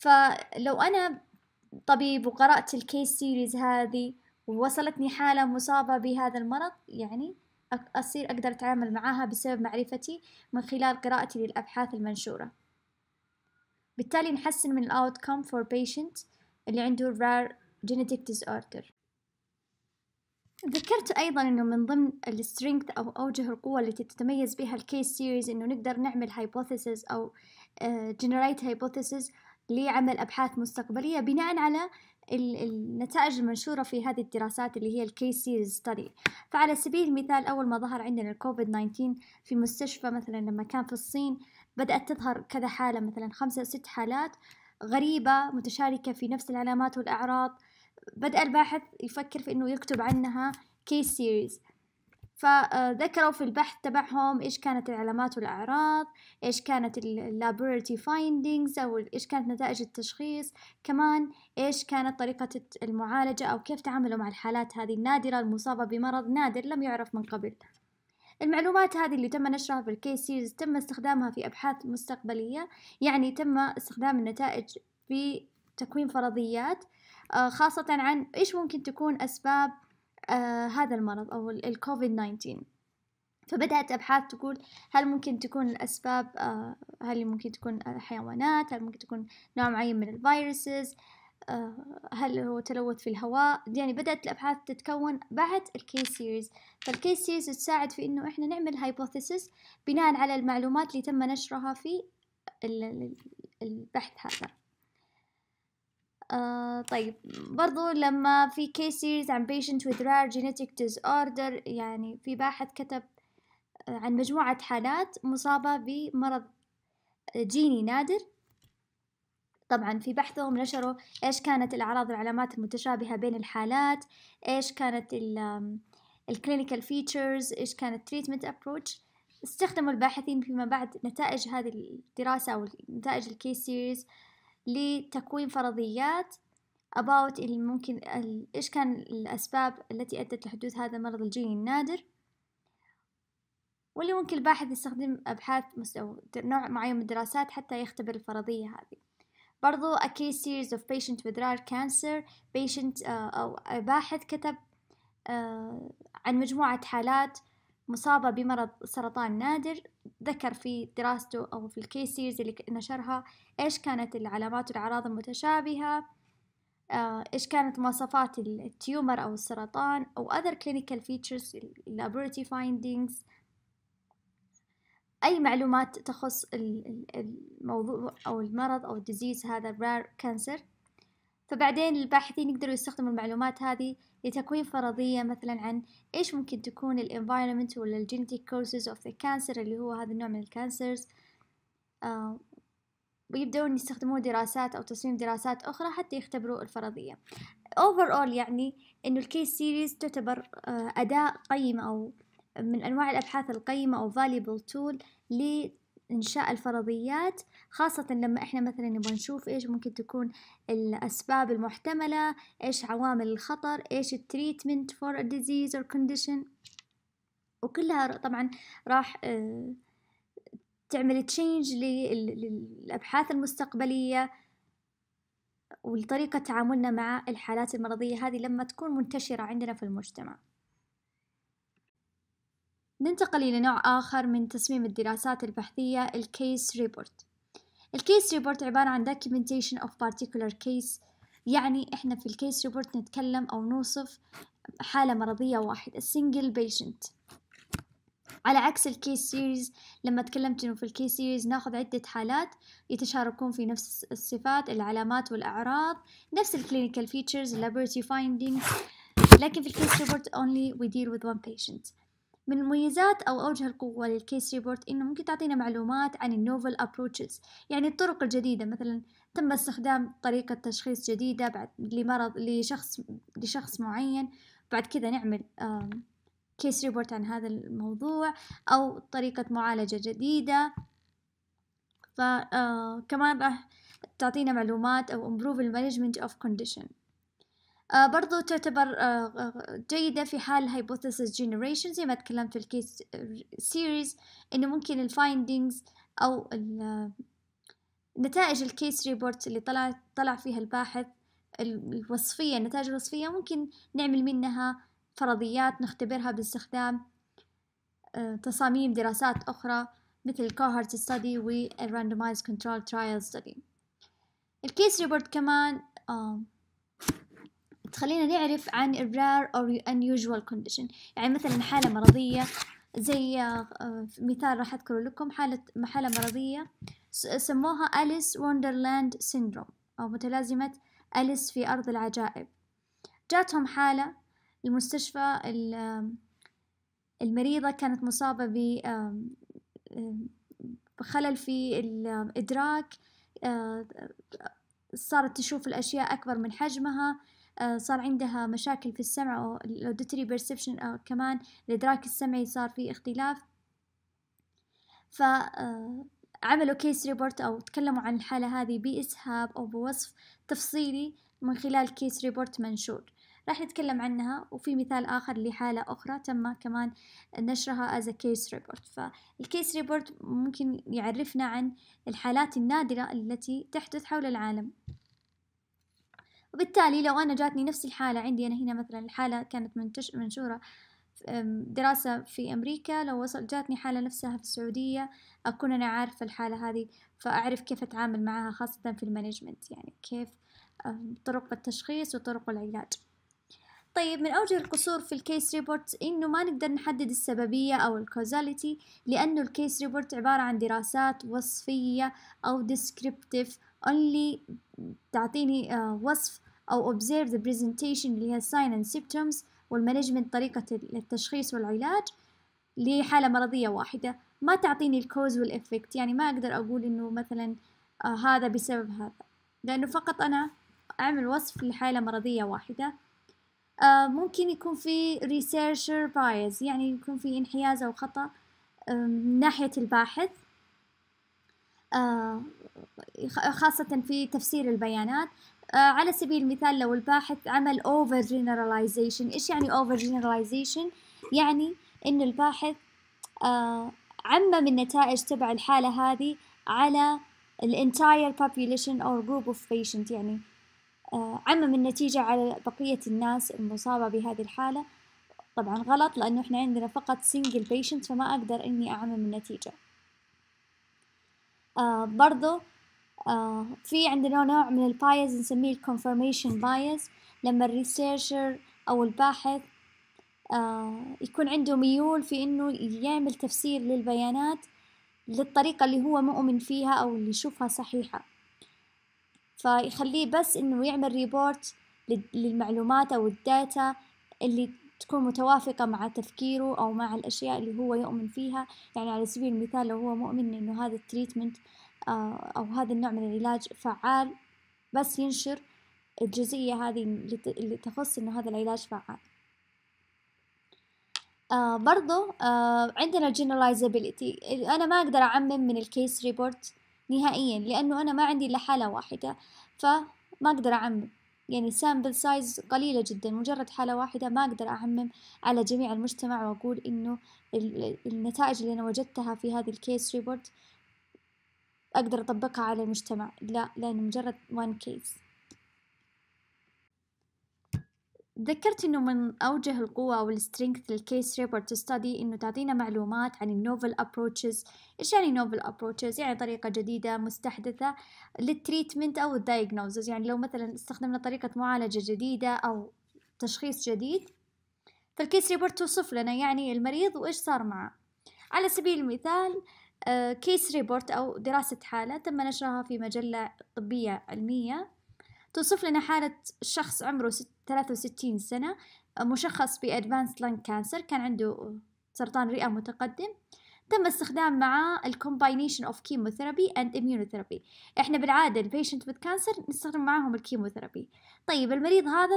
فلو انا طبيب وقرأت الكيس سيريز هذه ووصلتني حالة مصابة بهذا المرض يعني أصير أقدر أتعامل معها بسبب معرفتي من خلال قراءتي للأبحاث المنشورة بالتالي نحسن من الأوتكم فور patient اللي عنده rare genetic disorder ذكرت أيضا أنه من ضمن strength أو أوجه القوة التي تتميز بها الكيس سيريز أنه نقدر نعمل hypothesis أو جنريت آه، uh, لعمل أبحاث مستقبلية بناء على النتائج المنشورة في هذه الدراسات اللي هي الكي سيريز ستدي فعلى سبيل المثال أول ما ظهر عندنا الكوفيد 19 في مستشفى مثلا لما كان في الصين بدأت تظهر كذا حالة مثلا خمسة أو ست حالات غريبة متشاركة في نفس العلامات والأعراض بدأ الباحث يفكر في أنه يكتب عنها كيس سيريز فذكروا في البحث تبعهم إيش كانت العلامات والأعراض إيش كانت اللابوريتي فايندينجز أو إيش كانت نتائج التشخيص كمان إيش كانت طريقة المعالجة أو كيف تعاملوا مع الحالات هذه النادرة المصابة بمرض نادر لم يعرف من قبل المعلومات هذه اللي تم نشرها في الكيس سيريز تم استخدامها في أبحاث مستقبلية يعني تم استخدام النتائج في تكوين فرضيات آه، خاصة عن إيش ممكن تكون أسباب آه، هذا المرض أو الكوفيد 19 فبدأت أبحاث تقول هل ممكن تكون الأسباب آه هل ممكن تكون حيوانات هل ممكن تكون نوع معين من الفيروسز آه، هل هو تلوث في الهواء يعني بدأت الأبحاث تتكون بعد الكيس سيريز فالكيس سيريز تساعد في إنه إحنا نعمل هايبوثيسز بناء على المعلومات اللي تم نشرها في البحث هذا آه، طيب برضو لما في كيس سيريز عن patient with rare genetic disorder يعني في باحث كتب آه، عن مجموعة حالات مصابة بمرض آه، جيني نادر طبعا في بحثهم نشروا ايش كانت الاعراض والعلامات المتشابهه بين الحالات ايش كانت الكلينيكال فيتشرز ايش كانت التريتمنت ابروتش استخدموا الباحثين فيما بعد نتائج هذه الدراسة أو نتائج الكيس سيريز لتكوين فرضيات about ممكن إيش كان الأسباب التي أدت لحدوث هذا المرض الجيني النادر واللي ممكن الباحث يستخدم أبحاث مستوى نوع معين من الدراسات حتى يختبر الفرضية هذه برضو a case series of patient with rare cancer patient آه، أو باحث كتب آه، عن مجموعة حالات مصابة بمرض سرطان نادر ذكر في دراسته أو في الكيسيرز اللي نشرها إيش كانت العلامات والأعراض المتشابهة آه، إيش كانت مواصفات التيومر أو السرطان أو other clinical features laboratory findings أي معلومات تخص الموضوع أو المرض أو الديزيز هذا rare cancer فبعدين الباحثين يقدروا يستخدموا المعلومات هذه لتكوين فرضية مثلا عن إيش ممكن تكون environment ولا genetic كورسز أوف ذا كانسر اللي هو هذا النوع من الكانسرز آه ويبدأون يستخدموا دراسات أو تصميم دراسات أخرى حتى يختبروا الفرضية overall يعني إنه الكيس سيريز تعتبر آه، أداة قيمة أو من أنواع الأبحاث القيمة أو valuable tool إنشاء الفرضيات خاصة لما إحنا مثلا نبغى نشوف إيش ممكن تكون الأسباب المحتملة إيش عوامل الخطر إيش التريتمنت فور disease or condition وكلها طبعا راح آه، تعمل تشينج للأبحاث المستقبلية ولطريقة تعاملنا مع الحالات المرضية هذه لما تكون منتشرة عندنا في المجتمع ننتقل إلى نوع آخر من تصميم الدراسات البحثية الكيس ريبورت الكيس ريبورت عبارة عن documentation of particular case يعني إحنا في الكيس ريبورت نتكلم أو نوصف حالة مرضية واحدة single patient على عكس الكيس سيريز لما تكلمت انه في الكيس سيريز ناخذ عدة حالات يتشاركون في نفس الصفات العلامات والأعراض نفس الكلينيكال فيتشرز laboratory findings لكن في الكيس ريبورت only we deal with one patient من المميزات أو أوجه القوة للكيس ريبورت إنه ممكن تعطينا معلومات عن النوفل أبروتشز يعني الطرق الجديدة مثلا تم استخدام طريقة تشخيص جديدة بعد لمرض لشخص لشخص معين بعد كذا نعمل كيس ريبورت عن هذا الموضوع أو طريقة معالجة جديدة فكمان آه، راح تعطينا معلومات أو improve المانجمنت of condition آه، برضو تعتبر آه، آه، جيدة في حال hypothesis generation زي ما تكلمت في الكيس سيريز انه ممكن الفايندينجز او نتائج الكيس ريبورت اللي طلع طلع فيها الباحث الوصفية النتائج الوصفية ممكن نعمل منها فرضيات نختبرها باستخدام تصاميم دراسات أخرى مثل cohort study و randomized control trial study الكيس ريبورت كمان تخلينا نعرف عن rare or unusual condition يعني مثلا حالة مرضية زي آه، مثال راح أذكره لكم حالة حالة مرضية سموها أليس وندرلاند سيندروم أو متلازمة أليس في أرض العجائب جاتهم حالة المستشفى المريضة كانت مصابة بخلل في الإدراك آه، صارت تشوف الأشياء أكبر من حجمها آه، صار عندها مشاكل في السمع أو الأوديتري بيرسبشن أو كمان الإدراك السمعي صار فيه اختلاف ف آه، عملوا كيس ريبورت أو تكلموا عن الحالة هذه بإسهاب أو بوصف تفصيلي من خلال كيس ريبورت منشور راح نتكلم عنها وفي مثال آخر لحالة أخرى تم كمان نشرها as a case report فالكيس ريبورت ممكن يعرفنا عن الحالات النادرة التي تحدث حول العالم وبالتالي لو أنا جاتني نفس الحالة عندي أنا هنا مثلا الحالة كانت منتش منشورة دراسة في أمريكا لو وصل جاتني حالة نفسها في السعودية أكون أنا عارفة الحالة هذه فأعرف كيف أتعامل معها خاصة في المانجمنت يعني كيف طرق التشخيص وطرق العلاج طيب من أوجه القصور في الكيس ريبورت إنه ما نقدر نحدد السببية أو الكوزاليتي لأنه الكيس ريبورت عبارة عن دراسات وصفية أو ديسكريبتيف only تعطيني آه، وصف أو observe the presentation اللي هي sign and symptoms والمانجمنت طريقة التشخيص والعلاج لحالة مرضية واحدة ما تعطيني الكوز والإفكت يعني ما أقدر أقول إنه مثلا آه هذا بسبب هذا لأنه فقط أنا أعمل وصف لحالة مرضية واحدة آه ممكن يكون في researcher bias يعني يكون في انحياز أو خطأ آه، من ناحية الباحث آه خاصة في تفسير البيانات آه، على سبيل المثال لو الباحث عمل over generalization إيش يعني over generalization؟ يعني إنه الباحث آه، عمم النتائج تبع الحالة هذه على ال entire population or group of patient يعني آه، عمم النتيجة على بقية الناس المصابة بهذه الحالة طبعا غلط لأنه إحنا عندنا فقط single patient فما أقدر إني أعمم النتيجة آه برضو آه في عندنا نوع من البايز نسميه الكونفرميشن بايز لما الريسيرشر أو الباحث آه يكون عنده ميول في إنه يعمل تفسير للبيانات للطريقة اللي هو مؤمن فيها أو اللي يشوفها صحيحة فيخليه بس إنه يعمل ريبورت للمعلومات أو الداتا اللي تكون متوافقة مع تفكيره أو مع الأشياء اللي هو يؤمن فيها يعني على سبيل المثال لو هو مؤمن إنه هذا التريتمنت آه، أو هذا النوع من العلاج فعال بس ينشر الجزئية هذه اللي تخص إنه هذا العلاج فعال آه برضو آه عندنا generalizability أنا ما أقدر أعمم من الكيس ريبورت نهائيا لأنه أنا ما عندي إلا حالة واحدة فما أقدر أعمم يعني سامبل سايز قليلة جدا مجرد حالة واحدة ما أقدر أعمم على جميع المجتمع وأقول إنه النتائج اللي أنا وجدتها في هذه الكيس ريبورت أقدر أطبقها على المجتمع لا لأنه مجرد one كيس تذكرت انه من اوجه القوة او السترينث للكيس ريبورت ستادي انه تعطينا معلومات عن النوفل ابروتشز ايش يعني نوفل ابروتشز يعني طريقة جديدة مستحدثة للتريتمنت او الدايجنوزز يعني لو مثلا استخدمنا طريقة معالجة جديدة او تشخيص جديد فالكيس ريبورت توصف لنا يعني المريض وايش صار معه على سبيل المثال كيس آه، ريبورت او دراسة حالة تم نشرها في مجلة طبية علمية توصف لنا حالة شخص عمره 63 سنة مشخص بأدفانس لانك كانسر كان عنده سرطان رئة متقدم تم استخدام معاه الكومباينيشن اوف كيموثيرابي اند اميونوثيرابي احنا بالعاده البيشنت وذ كانسر نستخدم معاهم الكيموثيرابي طيب المريض هذا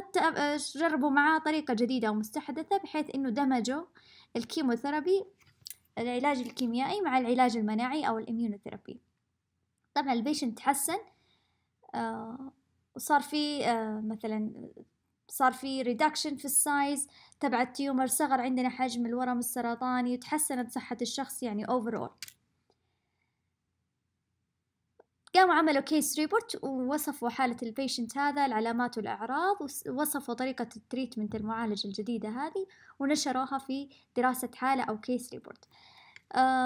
جربوا معاه طريقه جديده ومستحدثه بحيث انه دمجوا الكيموثيرابي العلاج الكيميائي مع العلاج المناعي او الاميونوثيرابي طبعا البيشنت تحسن آه، وصار في آه، مثلا صار في ريدكشن في السايز تبع التيومر صغر عندنا حجم الورم السرطاني وتحسنت صحة الشخص يعني اوفرول قاموا عملوا كيس ريبورت ووصفوا حالة البيشنت هذا العلامات والأعراض ووصفوا طريقة التريتمنت المعالجة الجديدة هذه ونشروها في دراسة حالة أو كيس ريبورت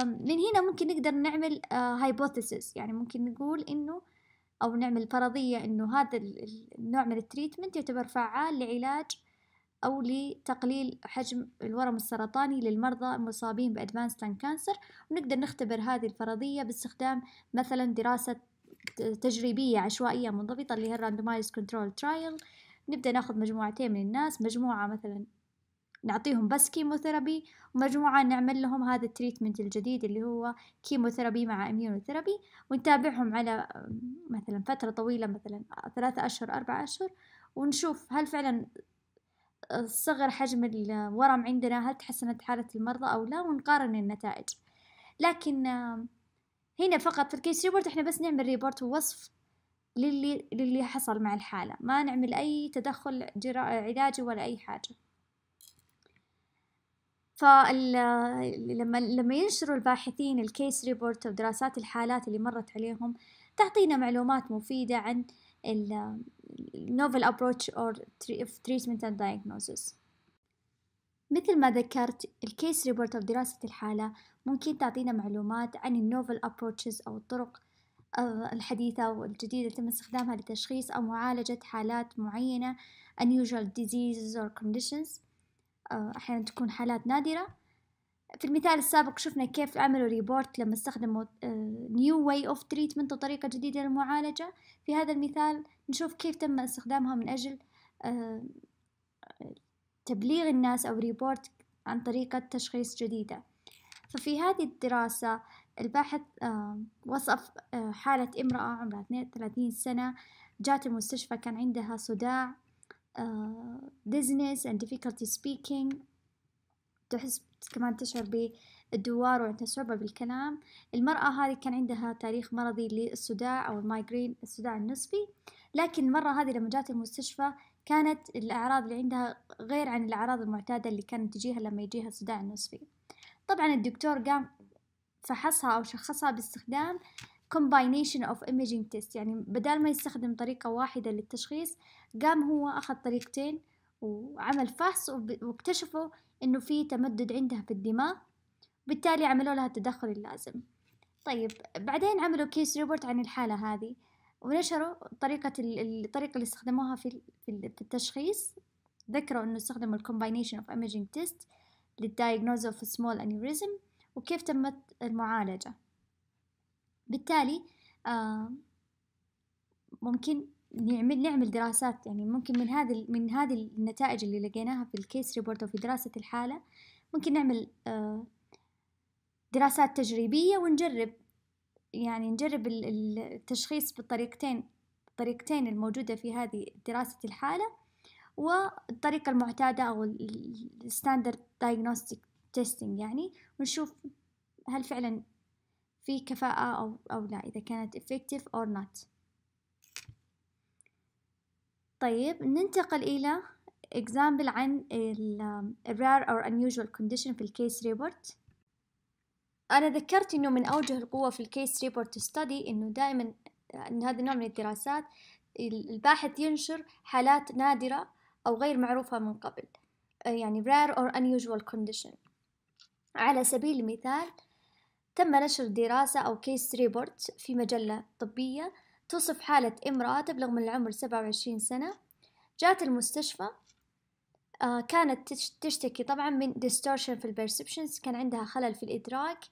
من هنا ممكن نقدر نعمل هايبوثيسيس آه، يعني ممكن نقول إنه أو نعمل فرضية إنه هذا النوع من التريتمنت يعتبر فعال لعلاج أو لتقليل حجم الورم السرطاني للمرضى المصابين بأدفانس لان كانسر ونقدر نختبر هذه الفرضية باستخدام مثلا دراسة تجريبية عشوائية منضبطة اللي هي الراندومايز كنترول ترايل نبدأ ناخذ مجموعتين من الناس مجموعة مثلا نعطيهم بس كيموثيرابي ومجموعة نعمل لهم هذا التريتمنت الجديد اللي هو كيموثيرابي مع اميونوثيرابي ونتابعهم على مثلا فترة طويلة مثلا ثلاثة أشهر أربعة أشهر ونشوف هل فعلا صغر حجم الورم عندنا هل تحسنت حالة المرضى أو لا ونقارن النتائج لكن هنا فقط في الكيس ريبورت احنا بس نعمل ريبورت ووصف للي للي حصل مع الحالة ما نعمل أي تدخل علاجي ولا أي حاجة فال لما لما ينشروا الباحثين الكيس ريبورت او دراسات الحالات اللي مرت عليهم تعطينا معلومات مفيده عن النوفل ابروتش اور تريتمنت اند دايجنوزس مثل ما ذكرت الكيس ريبورت او دراسه الحاله ممكن تعطينا معلومات عن النوفل ابروتشز او الطرق آه، الحديثة والجديدة اللي تم استخدامها لتشخيص أو معالجة حالات معينة unusual diseases or conditions آه، أحيانا تكون حالات نادرة في المثال السابق شفنا كيف عملوا ريبورت لما استخدموا نيو واي اوف تريتمنت وطريقة جديدة للمعالجة في هذا المثال نشوف كيف تم استخدامها من أجل آه، تبليغ الناس أو ريبورت عن طريقة تشخيص جديدة ففي هذه الدراسة الباحث آه، وصف حالة امرأة عمرها 32 سنة جات المستشفى كان عندها صداع آه، dizziness and difficulty speaking تحس كمان تشعر بالدوار وعندها صعوبة بالكلام المرأة هذه كان عندها تاريخ مرضي للصداع أو المايجرين الصداع النصفي لكن المرة هذه لما جات المستشفى كانت الأعراض اللي عندها غير عن الأعراض المعتادة اللي كانت تجيها لما يجيها الصداع النصفي طبعا الدكتور قام فحصها أو شخصها باستخدام combination of imaging test يعني بدل ما يستخدم طريقة واحدة للتشخيص قام هو أخذ طريقتين وعمل فحص واكتشفوا إنه في تمدد عندها في الدماغ بالتالي عملوا لها التدخل اللازم طيب بعدين عملوا كيس ريبورت عن الحالة هذه ونشروا طريقة الطريقة اللي استخدموها في في التشخيص ذكروا إنه استخدموا الكومباينيشن اوف ايمجينج تيست للدايجنوز اوف سمول انيوريزم وكيف تمت المعالجة بالتالي آه، ممكن نعمل نعمل دراسات يعني ممكن من هذه من هذه النتائج اللي لقيناها في الكيس ريبورت وفي دراسة الحالة ممكن نعمل آه، دراسات تجريبية ونجرب يعني نجرب التشخيص بالطريقتين الطريقتين الموجودة في هذه دراسة الحالة والطريقة المعتادة أو الستاندرد دايجنوستيك تيستينج يعني ونشوف هل فعلا في كفاءة أو, أو لا إذا كانت effective or not طيب ننتقل إلى example عن ال rare or unusual condition في الكيس ريبورت أنا ذكرت إنه من أوجه القوة في الكيس ريبورت study إنه دائما إن هذا النوع من الدراسات الباحث ينشر حالات نادرة أو غير معروفة من قبل يعني rare or unusual condition على سبيل المثال تم نشر دراسة أو كيس ريبورت في مجلة طبية توصف حالة امرأة تبلغ من العمر سبعة وعشرين سنة جات المستشفى آه، كانت تشتكي طبعا من distortion في perceptions كان عندها خلل في الإدراك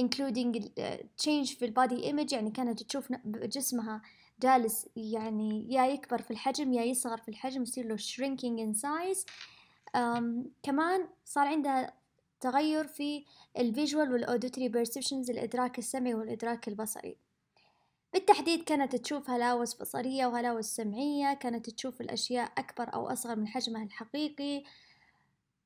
including آه، change في البادي ايمج يعني كانت تشوف جسمها جالس يعني يا يكبر في الحجم يا يصغر في الحجم يصير له shrinking in size كمان صار عندها تغير في الفيجوال والاوديتري بيرسبشنز الإدراك السمعي والإدراك البصري بالتحديد كانت تشوف هلاوس بصرية وهلاوس سمعية كانت تشوف الأشياء أكبر أو أصغر من حجمها الحقيقي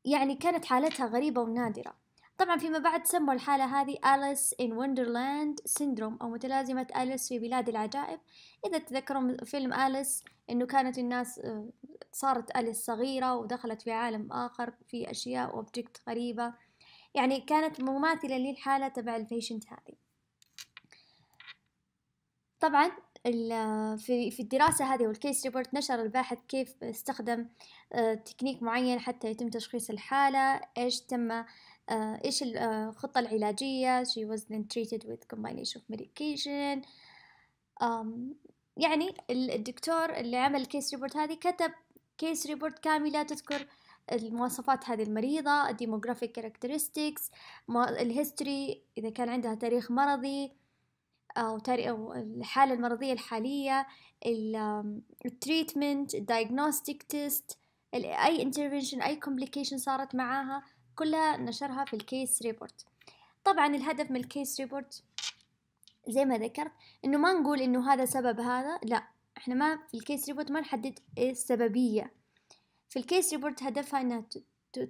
يعني كانت حالتها غريبة ونادرة طبعا فيما بعد سموا الحالة هذه أليس إن وندرلاند سيندروم أو متلازمة أليس في بلاد العجائب إذا تذكرون فيلم أليس إنه كانت الناس آه، صارت أليس صغيرة ودخلت في عالم آخر في أشياء وأوبجكت غريبة يعني كانت مماثلة للحالة تبع البيشنت هذه طبعا في في الدراسة هذه والكيس ريبورت نشر الباحث كيف استخدم آه، تكنيك معين حتى يتم تشخيص الحالة إيش تم آه، إيش الخطة آه، العلاجية she was then treated with combination of medication يعني الدكتور اللي عمل الكيس ريبورت هذه كتب كيس ريبورت كاملة تذكر المواصفات هذه المريضة الديموغرافيك كاركترستيكس الهيستوري إذا كان عندها تاريخ مرضي أو, الحالة المرضية الحالية التريتمنت الدايجنوستيك تيست أي انترفنشن أي كومبليكيشن صارت معاها كلها نشرها في الكيس ريبورت طبعا الهدف من الكيس ريبورت زي ما ذكرت انه ما نقول انه هذا سبب هذا لا احنا ما في الكيس ريبورت ما نحدد السببية في الكيس ريبورت هدفها انها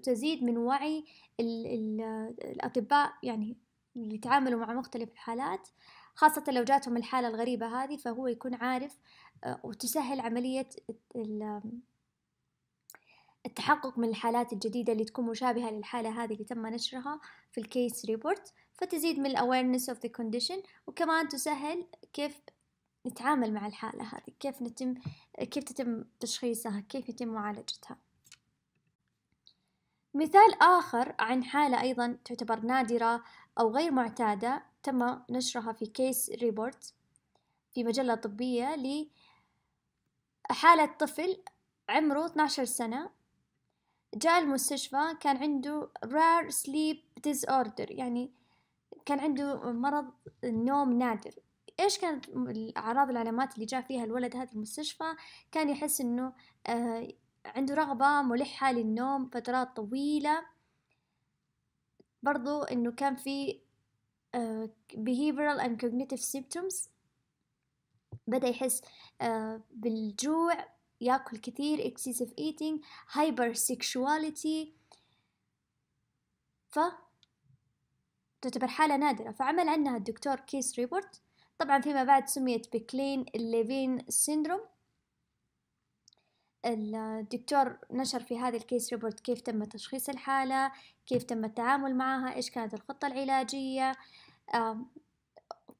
تزيد من وعي ال ال آه، الأطباء يعني اللي يتعاملوا مع مختلف الحالات خاصة لو جاتهم الحالة الغريبة هذه فهو يكون عارف آه، وتسهل عملية التحقق من الحالات الجديدة اللي تكون مشابهة للحالة هذه اللي تم نشرها في الكيس ريبورت فتزيد من awareness of the condition وكمان تسهل كيف نتعامل مع الحالة هذه كيف نتم كيف تتم تشخيصها كيف يتم معالجتها مثال آخر عن حالة أيضا تعتبر نادرة أو غير معتادة تم نشرها في كيس ريبورت في مجلة طبية لحالة طفل عمره 12 سنة جاء المستشفى كان عنده rare sleep disorder يعني كان عنده مرض النوم نادر ايش كانت الاعراض العلامات اللي جاء فيها الولد هذا المستشفى كان يحس انه آه، عنده رغبة ملحة للنوم فترات طويلة برضو انه كان في آه، behavioral and cognitive symptoms بدأ يحس آه، بالجوع ياكل كثير excessive eating hypersexuality ف تعتبر حالة نادرة فعمل عنها الدكتور كيس ريبورت طبعا فيما بعد سميت بكلين ليفين سيندروم الدكتور نشر في هذا الكيس ريبورت كيف تم تشخيص الحالة كيف تم التعامل معها إيش كانت الخطة العلاجية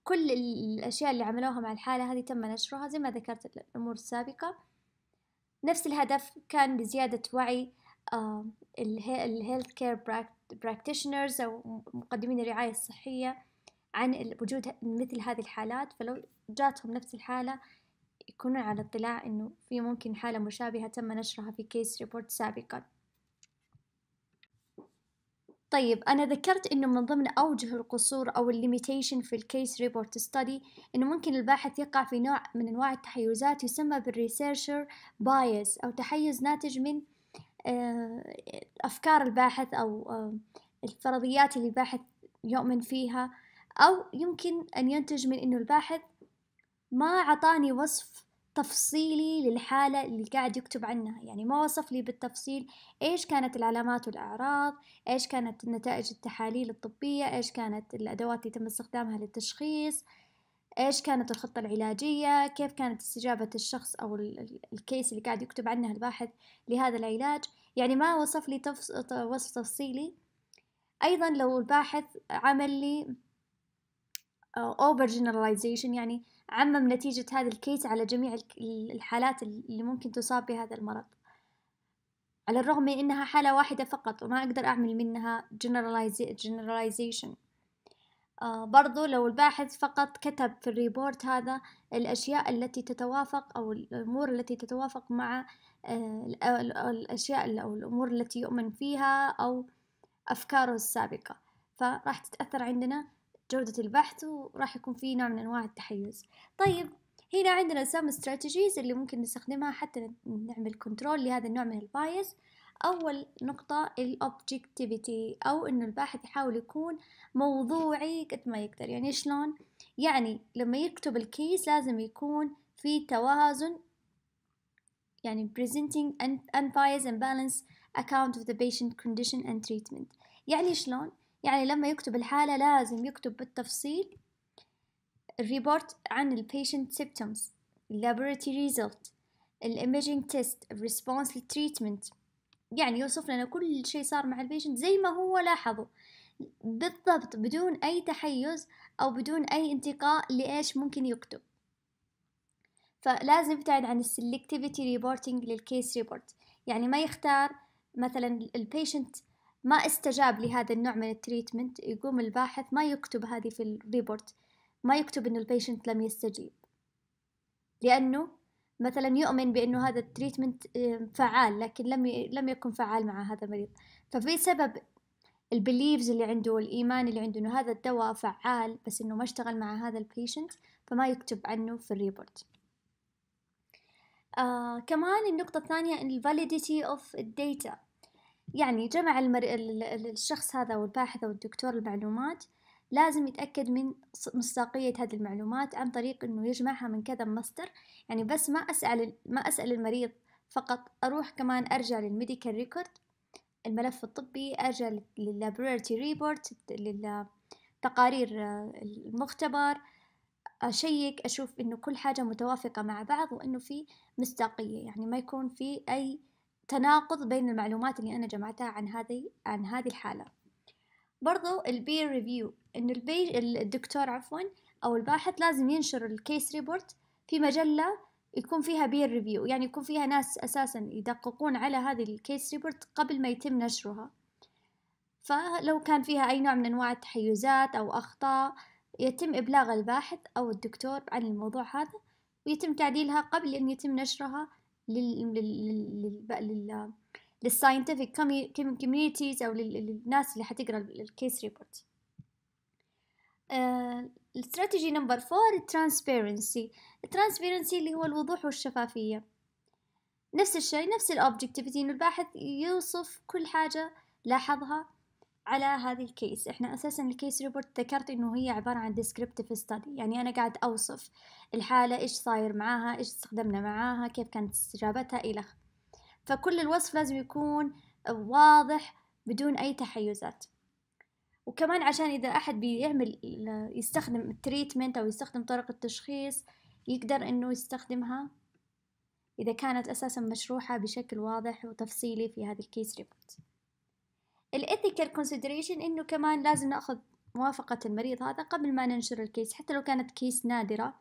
كل الأشياء اللي عملوها مع الحالة هذه تم نشرها زي ما ذكرت الأمور السابقة نفس الهدف كان لزيادة وعي الهيلث كير براكتيشنرز أو مقدمين الرعاية الصحية عن وجود مثل هذه الحالات فلو جاتهم نفس الحالة يكونون على اطلاع إنه في ممكن حالة مشابهة تم نشرها في كيس ريبورت سابقاً طيب أنا ذكرت إنه من ضمن أوجه القصور أو الليميتيشن في الكيس ريبورت ستادي إنه ممكن الباحث يقع في نوع من أنواع التحيزات يسمى بالريسيرشر بايس أو تحيز ناتج من آه، أفكار الباحث أو آه، الفرضيات اللي الباحث يؤمن فيها أو يمكن أن ينتج من إنه الباحث ما عطاني وصف تفصيلي للحالة اللي قاعد يكتب عنها يعني ما وصف لي بالتفصيل إيش كانت العلامات والأعراض إيش كانت نتائج التحاليل الطبية إيش كانت الأدوات اللي تم استخدامها للتشخيص إيش كانت الخطة العلاجية كيف كانت استجابة الشخص أو الكيس اللي قاعد يكتب عنها الباحث لهذا العلاج يعني ما وصف لي تفص... وصف تفصيلي أيضا لو الباحث عمل لي over generalization يعني عمم نتيجة هذا الكيس على جميع الحالات اللي ممكن تصاب بهذا المرض على الرغم من إنها حالة واحدة فقط وما أقدر أعمل منها generalization آه، برضو لو الباحث فقط كتب في الريبورت هذا الأشياء التي تتوافق أو الأمور التي تتوافق مع آه، الأشياء أو الأمور التي يؤمن فيها أو أفكاره السابقة فراح تتأثر عندنا جودة البحث وراح يكون في نوع من أنواع التحيز طيب هنا عندنا سام استراتيجيز اللي ممكن نستخدمها حتى نعمل كنترول لهذا النوع من البايس أول نقطة الأوبجكتيفيتي أو إنه الباحث يحاول يكون موضوعي قد ما يقدر يعني شلون؟ يعني لما يكتب الكيس لازم يكون في توازن يعني presenting unbiased and balanced account of the patient condition and treatment يعني شلون؟ يعني لما يكتب الحالة لازم يكتب بالتفصيل الريبورت عن البيشنت symptoms laboratory ريزلت الاميجينج تيست الريسبونس للتريتمنت يعني يوصف لنا كل شيء صار مع البيشنت زي ما هو لاحظه بالضبط بدون أي تحيز أو بدون أي انتقاء لإيش ممكن يكتب فلازم يبتعد عن السلكتيفيتي ريبورتنج للكيس ريبورت يعني ما يختار مثلا البيشنت ما استجاب لهذا النوع من التريتمنت يقوم الباحث ما يكتب هذه في الريبورت ما يكتب إنه البيشنت لم يستجيب لأنه مثلا يؤمن بأنه هذا التريتمنت آه، فعال لكن لم لم يكن فعال مع هذا المريض ففي سبب البليفز اللي عنده والإيمان اللي عنده إنه هذا الدواء فعال بس إنه ما اشتغل مع هذا البيشنت فما يكتب عنه في الريبورت آه كمان النقطة الثانية ان الفاليديتي اوف الداتا يعني جمع المر... الشخص هذا والباحث أو الدكتور المعلومات لازم يتأكد من مصداقية هذه المعلومات عن طريق إنه يجمعها من كذا مصدر يعني بس ما أسأل ما أسأل المريض فقط أروح كمان أرجع للميديكال ريكورد الملف الطبي أرجع لللابوراتوري ريبورت للتقارير المختبر أشيك أشوف إنه كل حاجة متوافقة مع بعض وإنه في مصداقية يعني ما يكون في أي تناقض بين المعلومات اللي أنا جمعتها عن هذه عن هذه الحالة برضو البير ريفيو إنه البي الدكتور عفوا أو الباحث لازم ينشر الكيس ريبورت في مجلة يكون فيها بير ريفيو يعني يكون فيها ناس أساسا يدققون على هذه الكيس ريبورت قبل ما يتم نشرها فلو كان فيها أي نوع من أنواع التحيزات أو أخطاء يتم إبلاغ الباحث أو الدكتور عن الموضوع هذا ويتم تعديلها قبل أن يتم نشرها لل للساينتفك كوميونيتيز او للناس اللي حتقرا الكيس ريبورت الاستراتيجي نمبر فور الترانسبيرنسي الترانسبيرنسي اللي هو الوضوح والشفافية نفس الشيء نفس الاوبجكتيفيتي انه الباحث يوصف كل حاجة لاحظها على هذه الكيس احنا اساسا الكيس ريبورت ذكرت انه هي عباره عن ديسكريبتيف ستدي يعني انا قاعد اوصف الحاله ايش صاير معاها ايش استخدمنا معاها كيف كانت استجابتها الى فكل الوصف لازم يكون واضح بدون اي تحيزات وكمان عشان اذا احد بيعمل يستخدم التريتمنت او يستخدم طرق التشخيص يقدر انه يستخدمها اذا كانت اساسا مشروحه بشكل واضح وتفصيلي في هذه الكيس ريبورت الإثيكال كونسيدريشن إنه كمان لازم نأخذ موافقة المريض هذا قبل ما ننشر الكيس حتى لو كانت كيس نادرة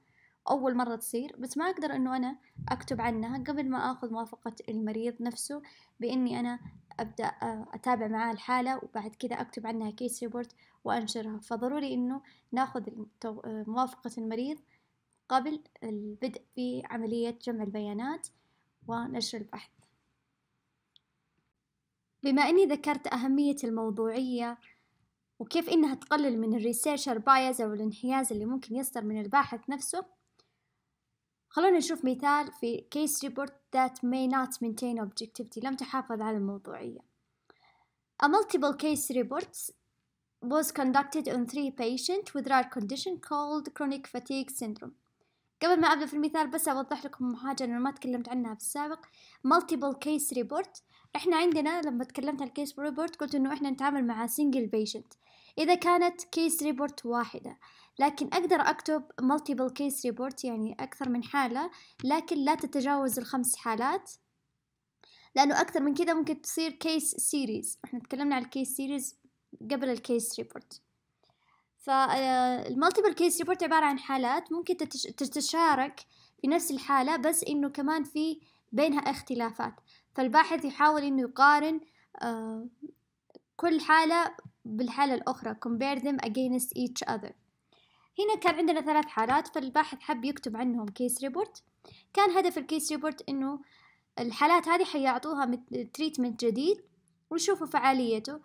أول مرة تصير بس ما أقدر إنه أنا أكتب عنها قبل ما أخذ موافقة المريض نفسه بإني أنا أبدأ آه، أتابع معاه الحالة وبعد كذا أكتب عنها كيس ريبورت وأنشرها فضروري إنه ناخذ آه، موافقة المريض قبل البدء في عملية جمع البيانات ونشر البحث بما أني ذكرت أهمية الموضوعية وكيف إنها تقلل من الريسيرشر بايز أو الانحياز اللي ممكن يصدر من الباحث نفسه خلونا نشوف مثال في case report that may not maintain objectivity لم تحافظ على الموضوعية A multiple case report was conducted on three patients with rare condition called chronic fatigue syndrome قبل ما أبدأ في المثال بس أوضح لكم حاجة أنا ما تكلمت عنها في السابق multiple case report احنا عندنا لما تكلمت عن الكيس ريبورت قلت انه احنا نتعامل مع سنجل بيشنت اذا كانت كيس ريبورت واحده لكن اقدر اكتب multiple case report يعني اكثر من حاله لكن لا تتجاوز الخمس حالات لانه اكثر من كده ممكن تصير كيس سيريز احنا تكلمنا عن الكيس سيريز قبل الكيس ريبورت فالمالتيبل كيس ريبورت عبارة عن حالات ممكن تتشارك في نفس الحالة بس إنه كمان في بينها اختلافات فالباحث يحاول إنه يقارن آه، كل حالة بالحالة الأخرى compare them against each other هنا كان عندنا ثلاث حالات فالباحث حب يكتب عنهم كيس ريبورت كان هدف الكيس ريبورت إنه الحالات هذه حيعطوها تريتمنت جديد ويشوفوا فعاليته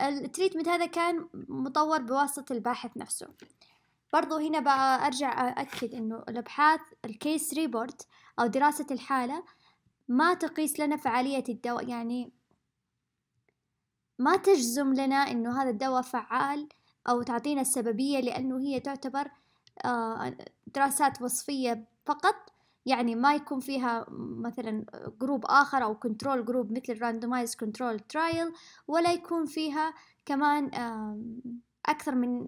التريتمنت هذا كان مطور بواسطة الباحث نفسه برضو هنا بقى أرجع أأكد إنه الأبحاث الكيس ريبورت أو دراسة الحالة ما تقيس لنا فعالية الدواء يعني ما تجزم لنا إنه هذا الدواء فعال أو تعطينا السببية لأنه هي تعتبر آه، دراسات وصفية فقط يعني ما يكون فيها مثلا جروب آخر أو كنترول جروب مثل الراندومايز كنترول ترايل ولا يكون فيها كمان اكثر من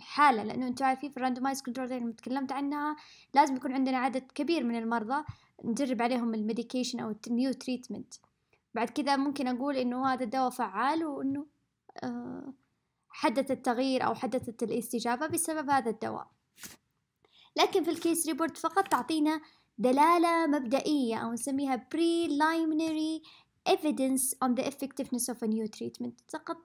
حاله لانه انتم عارفين في الراندومايز كنترول اللي تكلمت عنها لازم يكون عندنا عدد كبير من المرضى نجرب عليهم الميديكيشن او النيو تريتمنت بعد كذا ممكن اقول انه هذا الدواء فعال وانه حدث التغيير او حدثت الاستجابه بسبب هذا الدواء لكن في الكيس ريبورت فقط تعطينا دلالة مبدئية أو نسميها preliminary evidence on the effectiveness of a new treatment فقط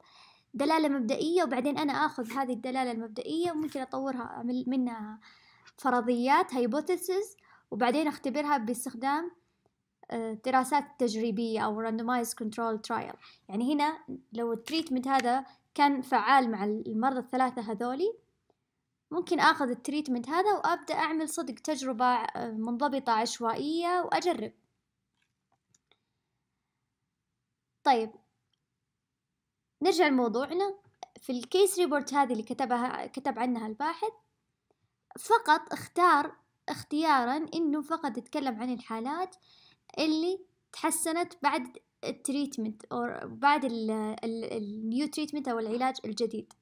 دلالة مبدئية وبعدين أنا آخذ هذه الدلالة المبدئية وممكن أطورها أعمل منها فرضيات هايبوثيسز وبعدين أختبرها باستخدام آه، دراسات تجريبية أو randomized control trial يعني هنا لو التريتمنت هذا كان فعال مع المرضى الثلاثة هذولي ممكن أخذ التريتمنت هذا وأبدأ أعمل صدق تجربة آه، منضبطة عشوائية وأجرب طيب نرجع لموضوعنا في الكيس ريبورت هذه اللي كتبها كتب عنها الباحث فقط اختار اختيارا انه فقط يتكلم عن الحالات اللي تحسنت بعد التريتمنت او بعد النيو تريتمنت او العلاج الجديد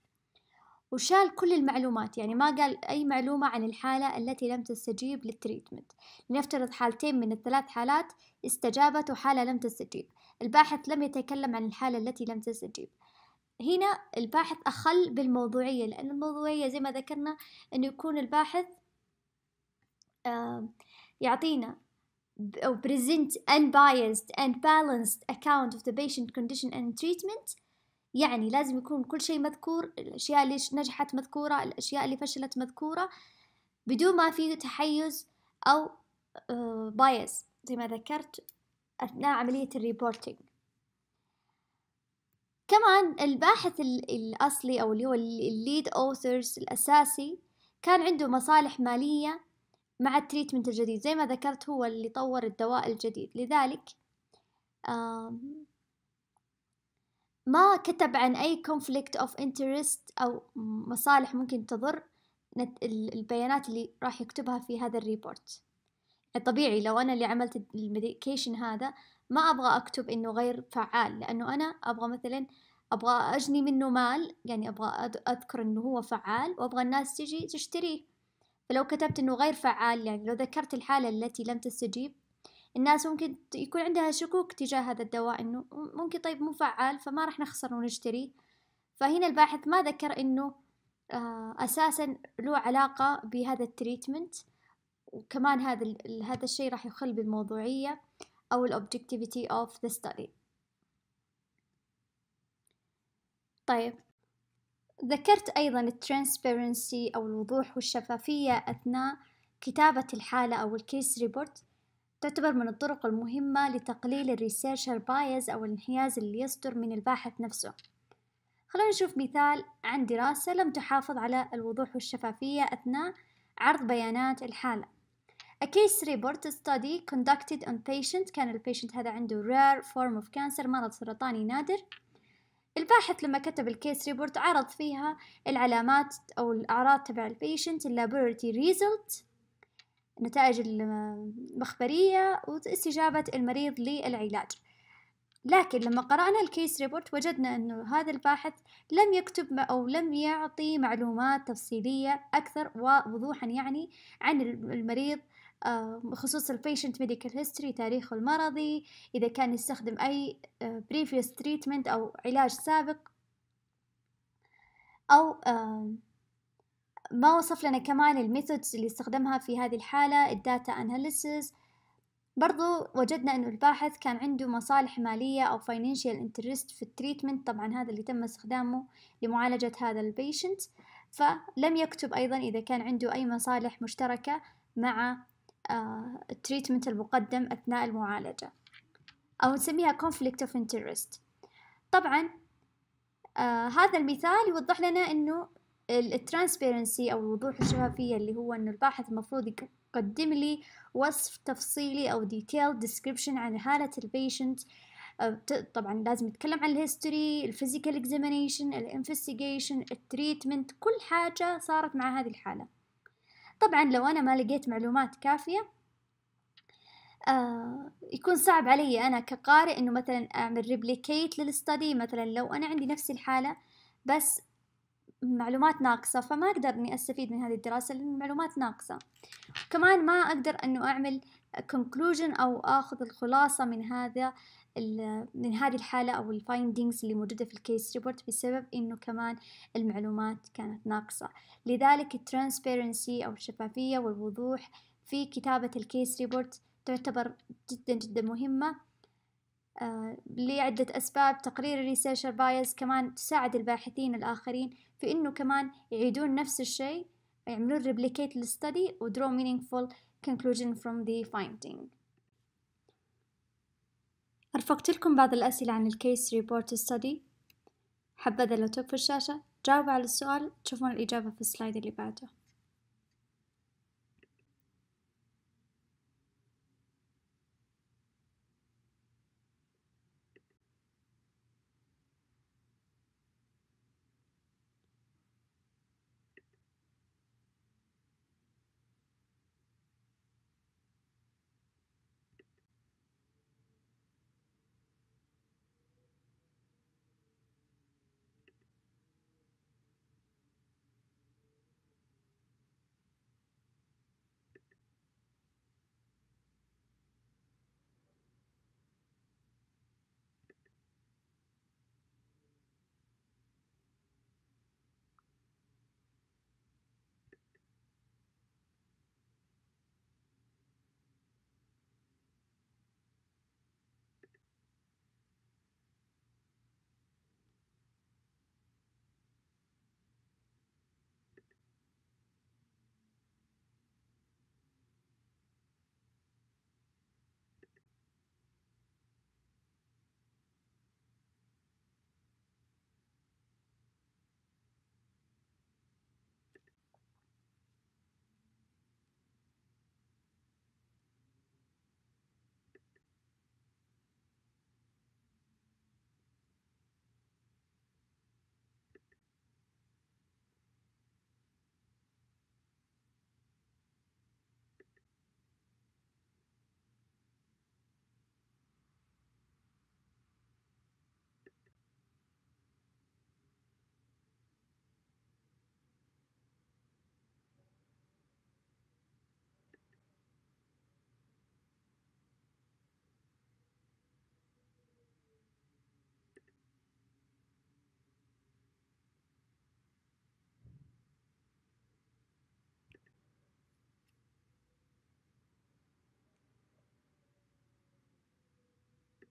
وشال كل المعلومات يعني ما قال أي معلومة عن الحالة التي لم تستجيب للتريتمنت لنفترض حالتين من الثلاث حالات استجابت وحالة لم تستجيب الباحث لم يتكلم عن الحالة التي لم تستجيب هنا الباحث أخل بالموضوعية لأن الموضوعية زي ما ذكرنا أنه يكون الباحث يعطينا أو present unbiased and balanced account of the patient condition and treatment يعني لازم يكون كل شيء مذكور الأشياء اللي نجحت مذكورة الأشياء اللي فشلت مذكورة بدون ما في تحيز أو بايس آه، زي ما ذكرت أثناء عملية الريبورتينج كمان الباحث الأصلي أو اللي هو الليد أوثرز الأساسي كان عنده مصالح مالية مع التريتمنت الجديد زي ما ذكرت هو اللي طور الدواء الجديد لذلك ما كتب عن أي conflict of interest أو مصالح ممكن تضر البيانات اللي راح يكتبها في هذا الريبورت الطبيعي لو أنا اللي عملت الميديكيشن هذا ما أبغى أكتب إنه غير فعال لأنه أنا أبغى مثلا أبغى أجني منه مال يعني أبغى أذكر إنه هو فعال وأبغى الناس تجي تشتريه فلو كتبت إنه غير فعال يعني لو ذكرت الحالة التي لم تستجيب الناس ممكن يكون عندها شكوك تجاه هذا الدواء إنه ممكن طيب مو فعال فما راح نخسر ونشتريه فهنا الباحث ما ذكر إنه آه، أساسا له علاقة بهذا التريتمنت وكمان هذا هذا الشيء راح يخل بالموضوعية أو ال objectivity of the study طيب ذكرت أيضا الترانسبيرنسي أو الوضوح والشفافية أثناء كتابة الحالة أو الكيس ريبورت تعتبر من الطرق المهمة لتقليل الريسيرشر بايز أو الانحياز اللي يصدر من الباحث نفسه خلونا نشوف مثال عن دراسة لم تحافظ على الوضوح والشفافية أثناء عرض بيانات الحالة A case report study conducted on patient كان البيشنت هذا عنده rare form of cancer مرض سرطاني نادر الباحث لما كتب الكيس ريبورت عرض فيها العلامات أو الأعراض تبع البيشنت اللابوريتي ريزلت نتائج المخبرية واستجابة المريض للعلاج لكن لما قرأنا الكيس ريبورت وجدنا أنه هذا الباحث لم يكتب أو لم يعطي معلومات تفصيلية أكثر ووضوحا يعني عن المريض آه، بخصوص البيشنت ميديكال هيستوري تاريخه المرضي إذا كان يستخدم أي بريفيوس آه، تريتمنت أو علاج سابق أو آه، ما وصف لنا كمان الميثودز اللي استخدمها في هذه الحالة الداتا أناليسيس برضو وجدنا أنه الباحث كان عنده مصالح مالية أو financial interest في التريتمنت طبعا هذا اللي تم استخدامه لمعالجة هذا البيشنت فلم يكتب أيضا إذا كان عنده أي مصالح مشتركة مع التريتمنت آه، المقدم أثناء المعالجة أو نسميها conflict of interest طبعا آه، هذا المثال يوضح لنا أنه الترانسبيرنسي أو الوضوح الشفافية اللي هو أنه الباحث المفروض يقدم لي وصف تفصيلي أو detailed description عن حالة البيشنت آه، طبعا لازم نتكلم عن الهيستوري الفيزيكال اكزامينيشن الانفستيجيشن التريتمنت كل حاجة صارت مع هذه الحالة طبعا لو أنا ما لقيت معلومات كافية آه يكون صعب علي أنا كقارئ إنه مثلا أعمل ريبليكيت للستدي مثلا لو أنا عندي نفس الحالة بس معلومات ناقصة فما أقدر إني أستفيد من هذه الدراسة لأن المعلومات ناقصة كمان ما أقدر إنه أعمل conclusion أو أخذ الخلاصة من هذا من هذه الحالة أو الفايندينجز اللي موجودة في الكيس ريبورت بسبب إنه كمان المعلومات كانت ناقصة لذلك الترانسبيرنسي أو الشفافية والوضوح في كتابة الكيس ريبورت تعتبر جدا جدا مهمة آه لعدة أسباب تقرير الريسيرشر بايز كمان تساعد الباحثين الآخرين في إنه كمان يعيدون نفس الشيء يعملون ريبليكيت للستدي ودرو draw meaningful conclusion from the finding رفقت لكم بعض الأسئلة عن الكيس ريبورت ستدي حبذا لو تكفوا الشاشة جاوبوا على السؤال تشوفون الإجابة في السلايد اللي بعده